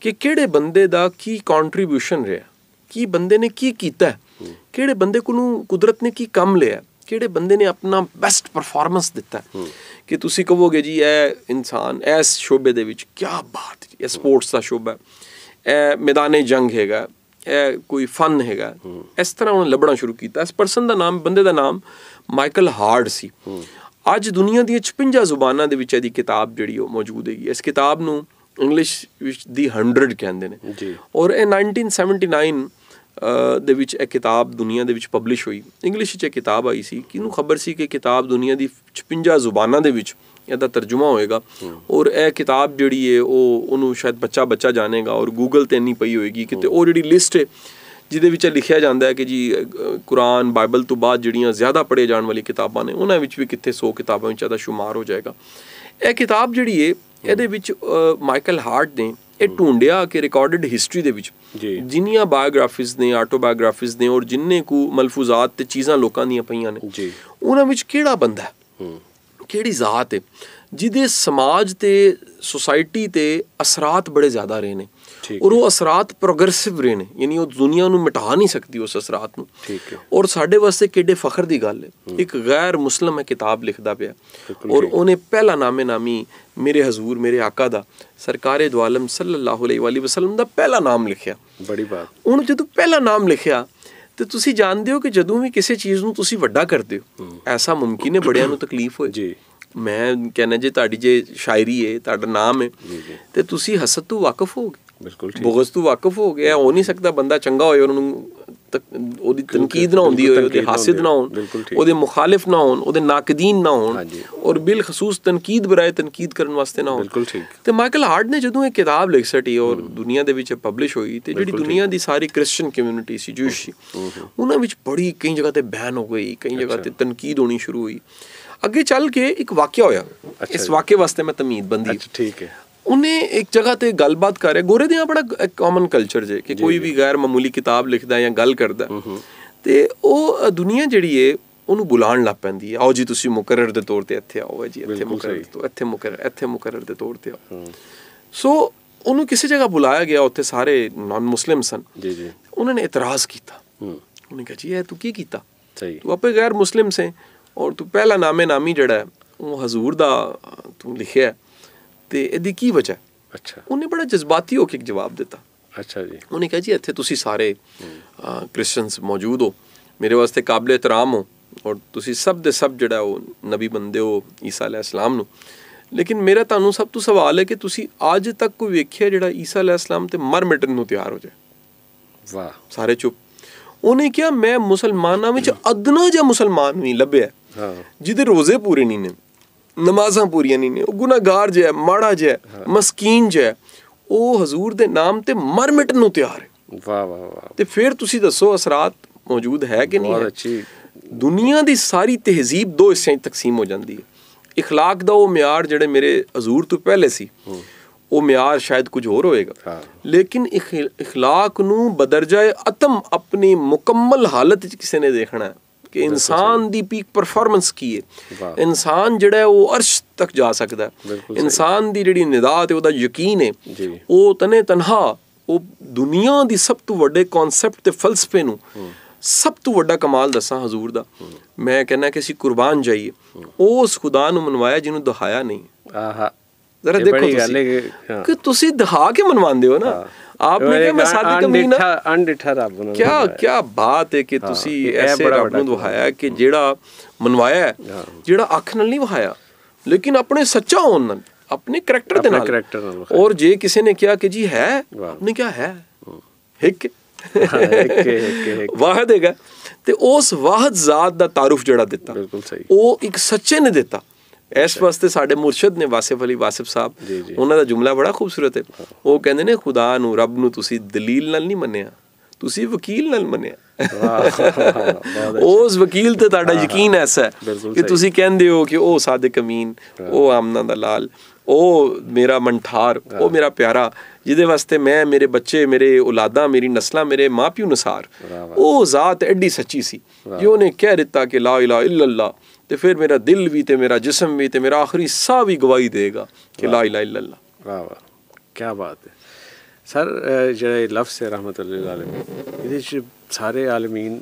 ਕਿ ਕਿਹੜੇ ਬੰਦੇ ਦਾ ਕੀ ਕੰਟਰੀਬਿਊਸ਼ਨ ਰਿਹਾ ਕੀ ਬੰਦੇ ਨੇ ਕੀ ਕੀਤਾ ਕਿਹੜੇ ਬੰਦੇ ਕੋਲੋਂ ਕੁਦਰਤ ਨੇ ਕੀ ਕੰਮ ਲਿਆ ਕਿਹੜੇ ਬੰਦੇ ਨੇ ਆਪਣਾ ਬੈਸਟ ਪਰਫਾਰਮੈਂਸ ਦਿੱਤਾ ਕਿ ਤੁਸੀਂ ਕਹੋਗੇ ਜੀ ਇਹ ਇਨਸਾਨ ਇਸ ਸ਼ੋਬੇ ਦੇ ਵਿੱਚ ਕੀ ਬਾਤ ਜੀ ਇਹ ਸਪੋਰਟਸ ਦਾ ਸ਼ੋਬਾ ਇਹ ਮੈਦਾਨੇ ਜੰਗ ਹੈਗਾ ਇਹ ਕੋਈ ਫਨ ਹੈਗਾ ਇਸ ਤਰ੍ਹਾਂ ਉਹਨੇ ਲੱਭਣਾ ਸ਼ੁਰੂ ਕੀਤਾ ਇਸ ਪਰਸਨ ਦਾ ਨਾਮ ਬੰਦੇ ਦਾ ਨਾਮ ਮਾਈਕਲ ਹਾਰਡ ਸੀ ਅੱਜ ਦੁਨੀਆ ਦੀ 56 ਜ਼ੁਬਾਨਾਂ ਦੇ ਵਿੱਚ ਇਹਦੀ ਕਿਤਾਬ ਜਿਹੜੀ ਉਹ ਮੌਜੂਦ ਹੈਗੀ ਇਸ ਕਿਤਾਬ ਨੂੰ ਇੰਗਲਿਸ਼ ਵਿੱਚ ਦੀ 100 ਕਹਿੰਦੇ ਨੇ ਜੀ ਔਰ ਇਹ 1979 ਦੇ ਵਿੱਚ ਇਹ ਕਿਤਾਬ ਦੁਨੀਆ ਦੇ ਵਿੱਚ ਪਬਲਿਸ਼ ਹੋਈ ਇੰਗਲਿਸ਼ ਵਿੱਚ ਇਹ ਕਿਤਾਬ ਆਈ ਸੀ ਕਿਨੂੰ ਖਬਰ ਸੀ ਕਿ ਕਿਤਾਬ ਦੁਨੀਆ ਦੀ 56 ਜ਼ੁਬਾਨਾਂ ਦੇ ਵਿੱਚ ਇਹਦਾ ਤਰਜਮਾ ਹੋਏਗਾ ਔਰ ਇਹ ਕਿਤਾਬ ਜਿਹੜੀ ਹੈ ਉਹ ਉਹਨੂੰ ਸ਼ਾਇਦ ਬੱਚਾ ਬੱਚਾ ਜਾਣੇਗਾ ਔਰ ਗੂਗਲ ਤੇ ਨਹੀਂ ਪਈ ਹੋਏਗੀ ਕਿਤੇ ਉਹ ਜਿਹੜੀ ਲਿਸਟ ਹੈ ਜਿਹਦੇ ਵਿੱਚ ਲਿਖਿਆ ਜਾਂਦਾ ਹੈ ਕਿ ਜੀ ਕੁਰਾਨ ਬਾਈਬਲ ਤੋਂ ਬਾਅਦ ਜਿਹੜੀਆਂ ਜ਼ਿਆਦਾ ਪੜ੍ਹੇ ਜਾਣ ਵਾਲੀ ਕਿਤਾਬਾਂ ਨੇ ਉਹਨਾਂ ਵਿੱਚ ਵੀ ਕਿੱਥੇ 100 ਕਿਤਾਬਾਂ ਵਿੱਚ ਜ਼ਿਆਦਾ شمار ਹੋ ਜਾਏਗਾ ਇਹ ਕਿਤਾਬ ਜਿਹੜੀ ਹੈ ਇਹਦੇ ਵਿੱਚ ਮਾਈਕਲ ਹਾਰਟ ਨੇ ਇਹ ਢੂੰਡਿਆ ਕਿ ਰਿਕਾਰਡਡ ਹਿਸਟਰੀ ਦੇ ਵਿੱਚ ਜਿੰਨੀਆਂ ਬਾਇਓਗ੍ਰਾਫੀਜ਼ ਨੇ ਆਟੋਬਾਇਓਗ੍ਰਾਫੀਜ਼ ਨੇ ਔਰ ਜਿੰਨੇ ਕੋ ਮਲਫੂਜ਼ਾਤ ਤੇ ਚੀਜ਼ਾਂ ਲੋਕਾਂ ਦੀਆਂ ਪਈਆਂ ਨੇ ਜੀ ਉਹਨਾਂ ਵਿੱਚ ਕਿਹੜਾ ਬੰਦਾ ਕਿਹੜੀ ਜ਼ਾਤ ਹੈ ਜਿਹਦੇ ਸਮਾਜ ਤੇ ਸੋਸਾਇਟੀ ਤੇ ਅਸਰਾਤ ਬੜੇ ਜ਼ਿਆਦਾ ਰਹੇ ਨੇ ਔਰ ਉਹ ਅਸਰਾਤ ਪ੍ਰੋਗਰੈਸਿਵ ਰਹੇ ਨੇ ਯਾਨੀ ਉਹ ਦੁਨੀਆ ਨੂੰ ਮਿਟਾ ਨਹੀਂ ਸਕਦੀ ਉਸ ਅਸਰਾਤ ਨੂੰ ਠੀਕ ਹੈ ਔਰ ਸਾਡੇ ਵਾਸਤੇ ਕਿੱਡੇ ਫਖਰ ਦੀ ਗੱਲ ਹੈ ਇੱਕ ਗੈਰ ਮੁਸਲਮ ਹੈ ਕਿਤਾਬ ਲਿਖਦਾ ਪਿਆ ਔਰ ਉਹਨੇ ਪਹਿਲਾ ਨਾਮੇ ਨਾਮੀ ਮੇਰੇ ਹਜ਼ੂਰ ਮੇਰੇ ਆਕਾ ਦਾ ਸਰਕਾਰੇ ਦੁਆਲਮ ਸੱਲੱਲਾਹੁ ਅਲੈਹਿ ਵਸੱਲਮ ਦਾ ਪਹਿਲਾ ਨਾਮ ਲਿਖਿਆ ਬੜੀ ਬਾਤ ਉਹਨੂੰ ਜਦੋਂ ਪਹਿਲਾ ਨਾਮ ਲਿਖਿਆ ਤੇ ਤੁਸੀਂ ਜਾਣਦੇ ਹੋ ਕਿ ਜਦੋਂ ਵੀ ਕਿਸੇ ਚੀਜ਼ ਨੂੰ ਤੁਸੀਂ ਵੱਡਾ ਕਰਦੇ ਹੋ ਐਸਾ ਮੁਮਕਿਨ ਹੈ ਬੜਿਆਂ ਨੂੰ ਤਕਲੀਫ ਹੋਏ ਜੀ ਮੈਂ ਕਹਿੰਦਾ ਜੇ ਤੁਹਾਡੀ ਜੇ ਸ਼ਾਇਰੀ ਹੈ ਤੁਹਾਡਾ ਨਾਮ ਹੈ ਤੇ ਤੁਸੀਂ ਹਸਦ ਤੋਂ ਵਕਫ ਹੋਗੇ ਬਿਲਕੁਲ ਠੀਕ ਬੋਗਸ ਤੂੰ ਵਾਕਿਫ ਹੋ ਗਿਆ ਹੋ ਨਹੀਂ ਸਕਦਾ ਬੰਦਾ ਚੰਗਾ ਹੋਏ ਉਹਨਾਂ ਨੂੰ ਉਹਦੀ ਤਨਕੀਦ ਨਾ ਹੁੰਦੀ ਹੋਏ ਉਹਦੇ ਹਾਸਿਦ ਨਾ ਹੋਣ ਉਹਦੇ ਮੁਖਾਲਿਫ ਨਾ ਹੋਣ ਉਹਦੇ ਨਾਕਦੀਨ ਨਾ ਹੋਣ ਔਰ ਬਿਲ ਖਸੂਸ ਤਨਕੀਦ ਬਰਾਏ ਤਨਕੀਦ ਕਰਨ ਵਾਸਤੇ ਨਾ ਹੋਣ ਬਿਲਕੁਲ ਠੀਕ ਤੇ ਮਾਈਕਲ ਹਾਰਡ ਨੇ ਜਦੋਂ ਇਹ ਕਿਤਾਬ ਲਿਖ ਸਟੀ ਔਰ ਦੁਨੀਆ ਦੇ ਵਿੱਚ ਪਬਲਿਸ਼ ਹੋਈ ਤੇ ਜਿਹੜੀ ਦੁਨੀਆ ਦੀ ਸਾਰੀ ਕ੍ਰਿਸਚੀਅਨ ਕਮਿਊਨਿਟੀ ਸੀ ਜੂਸ਼ੀ ਉਹਨਾਂ ਵਿੱਚ ਬੜੀ ਕਈ ਜਗ੍ਹਾ ਤੇ ਬੈਨ ਹੋ ਗਈ ਕਈ ਜਗ੍ਹਾ ਤੇ ਤਨਕੀਦ ਹੋਣੀ ਸ਼ੁਰੂ ਹੋਈ ਅੱਗੇ ਚੱਲ ਕੇ ਇੱਕ ਵਾਕਿਆ ਹੋਇਆ ਇਸ ਵਾਕਿਆ ਵਾਸਤੇ ਮੈਂ ਤਮੀਦ ਬੰਦੀ ਠੀਕ ਹੈ ਉਹਨੇ ਇੱਕ ਜਗ੍ਹਾ ਤੇ ਗੱਲਬਾਤ ਕਰ ਰਿਹਾ ਗੋਰੇ ਦੇ ਆ ਬੜਾ ਕਾਮਨ ਕਲਚਰ ਜੇ ਕਿ ਕੋਈ ਵੀ ਗੈਰ ਮਾਮੂਲੀ ਕਿਤਾਬ ਲਿਖਦਾ ਜਾਂ ਗੱਲ ਕਰਦਾ ਤੇ ਉਹ ਦੁਨੀਆ ਜਿਹੜੀ ਏ ਉਹਨੂੰ ਬੁਲਾਉਣ ਲੱਗ ਪੈਂਦੀ ਹੈ ਆਓ ਜੀ ਤੁਸੀਂ ਮੁਕਰਰ ਦੇ ਤੌਰ ਤੇ ਇੱਥੇ ਆਓ ਜੀ ਇੱਥੇ ਮੁਕਰਰ ਤੋਂ ਇੱਥੇ ਮੁਕਰਰ ਇੱਥੇ ਮੁਕਰਰ ਦੇ ਤੌਰ ਤੇ ਆਓ ਸੋ ਉਹਨੂੰ ਕਿਸੇ ਜਗ੍ਹਾ ਬੁਲਾਇਆ ਗਿਆ ਉੱਥੇ ਸਾਰੇ ਨਾਨ ਮੁਸਲਿਮ ਸਨ ਜੀ ਜੀ ਉਹਨਾਂ ਨੇ ਇਤਰਾਜ਼ ਕੀਤਾ ਉਹਨੇ ਕਿਹਾ ਜੀ ਇਹ ਤੂੰ ਕੀ ਕੀਤਾ ਸਹੀ ਤੂੰ ਆਪੇ ਗੈਰ ਮੁਸਲਿਮ ਸੇ ਔਰ ਤੂੰ ਪਹਿਲਾ ਨਾਮੇ ਨਾਮੀ ਜਿਹੜਾ ਉਹ ਹਜ਼ੂਰ ਦਾ ਤੂੰ ਲਿਖਿਆ ਤੇ ਇਹਦੀ ਕੀ ਵਜ੍ਹਾ ਅੱਛਾ ਉਹਨੇ ਬੜਾ ਜਜ਼ਬਾਤੀ ਹੋ ਕੇ ਜਵਾਬ ਦਿੱਤਾ ਅੱਛਾ ਜੀ ਉਹਨੇ ਕਿਹਾ ਜੀ ਇੱਥੇ ਤੁਸੀਂ ਸਾਰੇ ਕ੍ਰਿਸਚੀਅਨਸ ਮੌਜੂਦ ਹੋ ਮੇਰੇ ਵਾਸਤੇ ਕਾਬਲੇ ਇਤਰਾਮ ਹੋ ਔਰ ਤੁਸੀਂ ਸਭ ਦੇ ਸਭ ਜਿਹੜਾ ਉਹ ਨਬੀ ਬੰਦੇ ਹੋ ਈਸਾ ਸਲਾਮ ਨੂੰ ਲੇਕਿਨ ਮੇਰਾ ਤੁਹਾਨੂੰ ਸਭ ਤੋਂ ਸਵਾਲ ਹੈ ਕਿ ਤੁਸੀਂ ਅੱਜ ਤੱਕ ਕੋਈ ਵੇਖਿਆ ਜਿਹੜਾ ਈਸਾ ਸਲਾਮ ਤੇ ਮਰ ਮਿਟਣ ਨੂੰ ਤਿਆਰ ਹੋ ਜਾਏ ਵਾਹ ਸਾਰੇ ਚੁੱਪ ਉਹਨੇ ਕਿਹਾ ਮੈਂ ਮੁਸਲਮਾਨਾਂ ਵਿੱਚ ਅਦਨਾ ਜਿਹਾ ਮੁਸਲਮਾਨ ਨਹੀਂ ਲੱਭਿਆ ਹਾਂ ਜਿਹਦੇ ਰੋਜ਼ੇ ਪੂਰੇ ਨਹੀਂ ਨੇ ਨਮਾਜ਼ਾਂ ਪੂਰੀਆਂ ਨਹੀਂ ਨੇ ਉਹ ਗੁਨਾਹਗਾਰ ਜਿਹਾ ਮਾੜਾ ਜਿਹਾ ਮਸਕੀਨ ਜਿਹਾ ਉਹ ਹਜ਼ੂਰ ਦੇ ਨਾਮ ਤੇ ਮਰ ਮਿਟਣ ਨੂੰ ਤਿਆਰ ਹੈ ਵਾ ਵਾ ਵਾ ਤੇ ਫਿਰ ਤੁਸੀਂ ਦੱਸੋ ਅਸਰਾਤ ਮੌਜੂਦ ਹੈ ਕਿ ਨਹੀਂ ਬਹੁਤ ਅੱਛੀ ਦੁਨੀਆ ਦੀ ਸਾਰੀ ਤਹਿਜ਼ੀਬ ਦੋ ਹਿੱਸਿਆਂ ਵਿੱਚ ਤਕਸੀਮ ਹੋ ਜਾਂਦੀ ਹੈ اخلاق ਦਾ ਉਹ ਮਿਆਰ ਜਿਹੜੇ ਮੇਰੇ ਹਜ਼ੂਰ ਤੋਂ ਪਹਿਲੇ ਸੀ ਉਹ ਮਿਆਰ ਸ਼ਾਇਦ ਕੁਝ ਹੋਰ ਹੋਏਗਾ ਲੇਕਿਨ اخلاق ਨੂੰ ਬਦਰਜਾ ਅਤਮ ਆਪਣੀ ਮੁਕੰਮਲ ਹਾਲਤ ਵਿੱਚ ਕਿਸੇ ਨੇ ਦੇਖਣਾ ਹੈ ਕਿ ਇਨਸਾਨ ਦੀ ਪੀਕ ਪਰਫਾਰਮੈਂਸ ਕੀ ਹੈ ਇਨਸਾਨ ਜਿਹੜਾ ਉਹ ਅਰਸ਼ ਤੱਕ ਜਾ ਸਕਦਾ ਇਨਸਾਨ ਦੀ ਜਿਹੜੀ ਨਿਦਾ ਤੇ ਉਹਦਾ ਯਕੀਨ ਹੈ ਉਹ ਤਨੇ ਤਨਹਾ ਉਹ ਦੁਨੀਆ ਦੀ ਸਭ ਤੋਂ ਵੱਡੇ ਕਨਸੈਪਟ ਤੇ ਫਲਸਫੇ ਨੂੰ ਸਭ ਤੋਂ ਵੱਡਾ ਕਮਾਲ ਦੱਸਾਂ ਹਜ਼ੂਰ ਦਾ ਮੈਂ ਕਹਿੰਦਾ ਕਿ ਅਸੀਂ ਕੁਰਬਾਨ ਜਾਈਏ ਉਸ ਖੁਦਾ ਨੂੰ ਮਨਵਾਇਆ ਜਿਹਨੂੰ ਦਹਾਇਆ ਨਹੀਂ ਆਹਾ ਜ਼ਰਾ ਦੇਖੋ ਤੁਸੀਂ ਕਿ ਤੁਸੀਂ ਦਿਖਾ ਕੇ ਮਨਵਾਉਂਦੇ ਹੋ ਨਾ ਆਪਨੇ ਕਿਹਾ ਮੈਂ ਸਾਦੀ ਕਮੀਨਾ ਅਨਡਿਠਾ ਅਨਡਿਠਾ ਰੱਬ ਨੂੰ ਕਿਆ ਕਿਆ ਬਾਤ ਹੈ ਕਿ ਤੁਸੀਂ ਐਸੇ ਰੱਬ ਨੂੰ ਦੁਹਾਇਆ ਕਿ ਜਿਹੜਾ ਮਨਵਾਇਆ ਜਿਹੜਾ ਅੱਖ ਨਾਲ ਨਹੀਂ ਵਹਾਇਆ ਲੇਕਿਨ ਆਪਣੇ ਸੱਚਾ ਹੋਣ ਨਾਲ ਆਪਣੇ ਕੈਰੈਕਟਰ ਦੇ ਨਾਲ ਕੈਰੈਕਟਰ ਨਾਲ ਔਰ ਜੇ ਕਿਸੇ ਨੇ ਕਿਹਾ ਕਿ ਜੀ ਹੈ ਨਹੀਂ ਕਿਹਾ ਹੈ ਇੱਕ ਵਾਹਦ ਹੈਗਾ ਤੇ ਉਸ ਵਾਹਦ ਜ਼ਾਤ ਦਾ ਤਾਰੂਫ ਜਿਹੜਾ ਦਿੱਤਾ ਬਿਲਕੁਲ ਸਹੀ ਉਹ ਇੱਕ ਸੱਚੇ ਨੇ ਦਿੱਤਾ ਇਸ ਵਾਸਤੇ ਸਾਡੇ ਮੁਰਸ਼ਿਦ ਨੇ ਵਾਸਿਫ ਅਲੀ ਵਾਸਿਫ ਸਾਹਿਬ ਉਹਨਾਂ ਦਾ ਜੁਮਲਾ ਬੜਾ ਖੂਬਸੂਰਤ ਹੈ ਉਹ ਕਹਿੰਦੇ ਨੇ ਖੁਦਾ ਨੂੰ ਰੱਬ ਨੂੰ ਤੁਸੀਂ ਦਲੀਲ ਨਾਲ ਨਹੀਂ ਮੰਨਿਆ ਤੁਸੀਂ ਵਕੀਲ ਨਾਲ ਮੰਨਿਆ ਉਸ ਵਕੀਲ ਤੇ ਤੁਹਾਡਾ ਯਕੀਨ ਐਸਾ ਹੈ ਕਿ ਤੁਸੀਂ ਕਹਿੰਦੇ ਹੋ ਕਿ ਉਹ ਸਾਦਿਕ ਅਮੀਨ ਉਹ ਆਮਨਾ ਦਾ ਲਾਲ ਉਹ ਮੇਰਾ ਮੰਠਾਰ ਉਹ ਮੇਰਾ ਪਿਆਰਾ ਜਿਹਦੇ ਵਾਸਤੇ ਮੈਂ ਮੇਰੇ ਬੱਚੇ ਮੇਰੇ ਔਲਾਦਾ ਮੇਰੀ ਨਸਲਾਂ ਮੇਰੇ ਮਾਪਿਓ ਨਸਾਰ ਉਹ ਜ਼ਾਤ ਐਡੀ ਸੱਚੀ ਸੀ ਜਿਉਂ ਨੇ ਕਹਿ ਦਿੱਤਾ ਕਿ ਲਾ ਇਲਾ ਅੱਲਾ ਤੇ ਫਿਰ ਮੇਰਾ ਦਿਲ ਵੀ ਤੇ ਮੇਰਾ ਜਿਸਮ ਵੀ ਤੇ ਮੇਰਾ ਆਖਰੀ ਸਾਹ ਵੀ ਗਵਾਹੀ ਦੇਗਾ ਕਿ ਲਾ ਇਲਾ ਇਲਾ ਅੱਲਾ ਵਾਹ ਵਾਹ ਕੀ ਬਾਤ ਹੈ ਸਰ ਜਿਹੜਾ ਇਹ ਲਫ਼ਜ਼ ਹੈ ਰਹਿਮਤੁਲਿਲ ਆਲਮੀਨ ਇਹਦੇ ਚ ਸਾਰੇ ਆਲਮੀਨ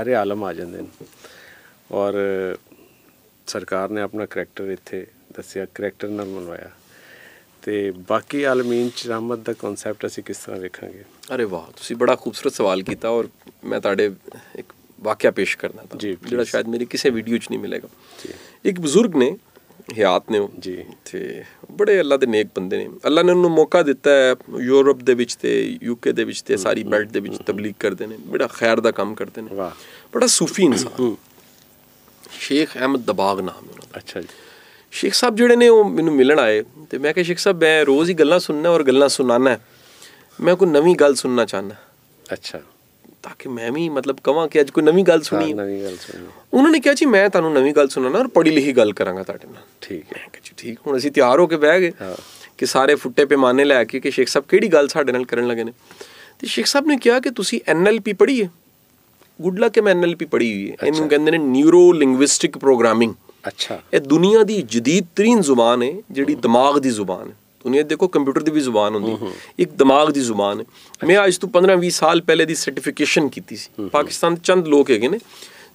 ਹਰੇ ਆਲਮ ਆ ਜਾਂਦੇ ਨੇ ਔਰ ਸਰਕਾਰ ਨੇ ਆਪਣਾ ਕਰੈਕਟਰ ਇੱਥੇ ਦੱਸਿਆ ਕਰੈਕਟਰ ਨਾਲ ਮਨਵਾਇਆ ਤੇ ਬਾਕੀ ਆਲਮੀਨ ਚ ਰਹਿਮਤ ਦਾ ਕਨਸੈਪਟ ਅਸੀਂ ਕਿਸ ਤਰ੍ਹਾਂ ਵੇਖਾਂਗੇ ਅਰੇ ਵਾਹ ਤੁਸੀਂ ਬੜਾ ਖੂਬਸੂਰਤ ਸਵਾਲ ਕੀਤਾ ਔਰ ਮੈਂ ਤੁਹਾਡੇ ਇੱਕ ਵਾਕਿਆ ਪੇਸ਼ ਕਰਨਾ ਤਾਂ ਜਿਹੜਾ ਸ਼ਾਇਦ ਮੇਰੀ ਕਿਸੇ ਵੀਡੀਓ 'ਚ ਨਹੀਂ ਮਿਲੇਗਾ ਇੱਕ ਬਜ਼ੁਰਗ ਨੇ ਹਿਆਤ ਨੇ ਜੀ ਤੇ ਬੜੇ ਅੱਲਾ ਦੇ ਨੇਕ ਬੰਦੇ ਨੇ ਅੱਲਾ ਨੇ ਉਹਨੂੰ ਮੌਕਾ ਦਿੱਤਾ ਹੈ ਯੂਰਪ ਦੇ ਵਿੱਚ ਤੇ ਯੂਕੇ ਦੇ ਵਿੱਚ ਤੇ ਸਾਰੀ ਬੈਲਟ ਦੇ ਵਿੱਚ ਤਬਲੀਗ ਕਰਦੇ ਨੇ ਬੜਾ ਖੈਰ ਦਾ ਕੰਮ ਕਰਦੇ ਨੇ ਵਾਹ ਬੜਾ ਸੂਫੀ ਇਨਸਾਨ ਸ਼ੇਖ ਅਹਿਮਦ ਦਬਾਗ ਨਾਮ ਉਹਨਾਂ ਦਾ ਅੱਛਾ ਜੀ ਸ਼ੇਖ ਸਾਹਿਬ ਜਿਹੜੇ ਨੇ ਉਹ ਮੈਨੂੰ ਮਿਲਣ ਆਏ ਤੇ ਮੈਂ ਕਿਹਾ ਸ਼ੇਖ ਸਾਹਿਬ ਮੈਂ ਰੋਜ਼ ਹੀ ਗੱਲਾਂ ਸੁਣਨਾ ਔਰ ਗੱਲਾਂ ਸੁਣਾਣਾ ਮੈਂ ਕੋਈ ਨਵੀਂ ਗੱਲ ਸੁਣਨਾ ਚਾਹਨਾ ਅੱਛਾ ਤਾਂ ਕਿ ਮੈਂ ਵੀ ਮਤਲਬ ਕਹਾਂ ਕਿ ਅੱਜ ਕੋਈ ਨਵੀਂ ਗੱਲ ਸੁਣੀ ਹੈ ਨਵੀਂ ਗੱਲ ਸੁਣੀ ਉਹਨਾਂ ਨੇ ਕਿਹਾ ਜੀ ਮੈਂ ਤੁਹਾਨੂੰ ਨਵੀਂ ਗੱਲ ਸੁਣਾਣਾ ਔਰ ਪੜੀ ਲਿਖੀ ਗੱਲ ਕਰਾਂਗਾ ਤੁਹਾਡੇ ਨਾਲ ਠੀਕ ਹੈ ਕਿ ਜੀ ਠੀਕ ਹੁਣ ਅਸੀਂ ਤਿਆਰ ਹੋ ਕੇ ਬਹਿ ਗਏ ਕਿ ਸਾਰੇ ਫੁੱਟੇ ਪੈਮਾਨੇ ਲੈ ਕੇ ਕਿ ਸ਼ੇਖ ਸਾਹਿਬ ਕਿਹੜੀ ਗੱਲ ਸਾਡੇ ਨਾਲ ਕਰਨ ਲੱਗੇ ਨੇ ਤੇ ਸ਼ੇਖ ਸਾਹਿਬ ਨੇ ਕਿਹਾ ਕਿ ਤੁਸੀਂ ਐਨਐਲਪੀ ਪੜ੍ਹੀ ਹੈ ਗੁੱਡ ਲੱਕ ਮੈਂ ਐਨਐਲਪੀ ਪੜ੍ਹੀ ਹੋਈ ਹੈ ਇਹਨੂੰ ਕਹਿੰਦੇ ਨੇ ਨਿਊਰੋ ਲਿੰਗੁਇਸਟਿਕ ਪ੍ਰੋਗਰਾਮਿੰਗ ਅੱਛਾ ਇਹ ਦੁਨੀਆ ਦੀ ਜਦੀਦ ਤਰੀਨ ਜ਼ੁਬਾਨ ਹੈ ਜਿਹੜੀ ਦਿਮਾਗ ਦੀ ਜ਼ੁਬਾਨ ਹੈ ਹੁੰਦੀ ਹੈ ਦੇਖੋ ਕੰਪਿਊਟਰ ਦੀ ਵੀ ਜ਼ੁਬਾਨ ਹੁੰਦੀ ਇੱਕ ਦਿਮਾਗ ਦੀ ਜ਼ੁਬਾਨ ਹੈ ਮੈਂ ਅੱਜ ਤੋਂ 15-20 ਸਾਲ ਪਹਿਲੇ ਦੀ ਸਰਟੀਫਿਕੇਸ਼ਨ ਕੀਤੀ ਸੀ ਪਾਕਿਸਤਾਨ ਦੇ ਚੰਦ ਲੋਕ ਹੈਗੇ ਨੇ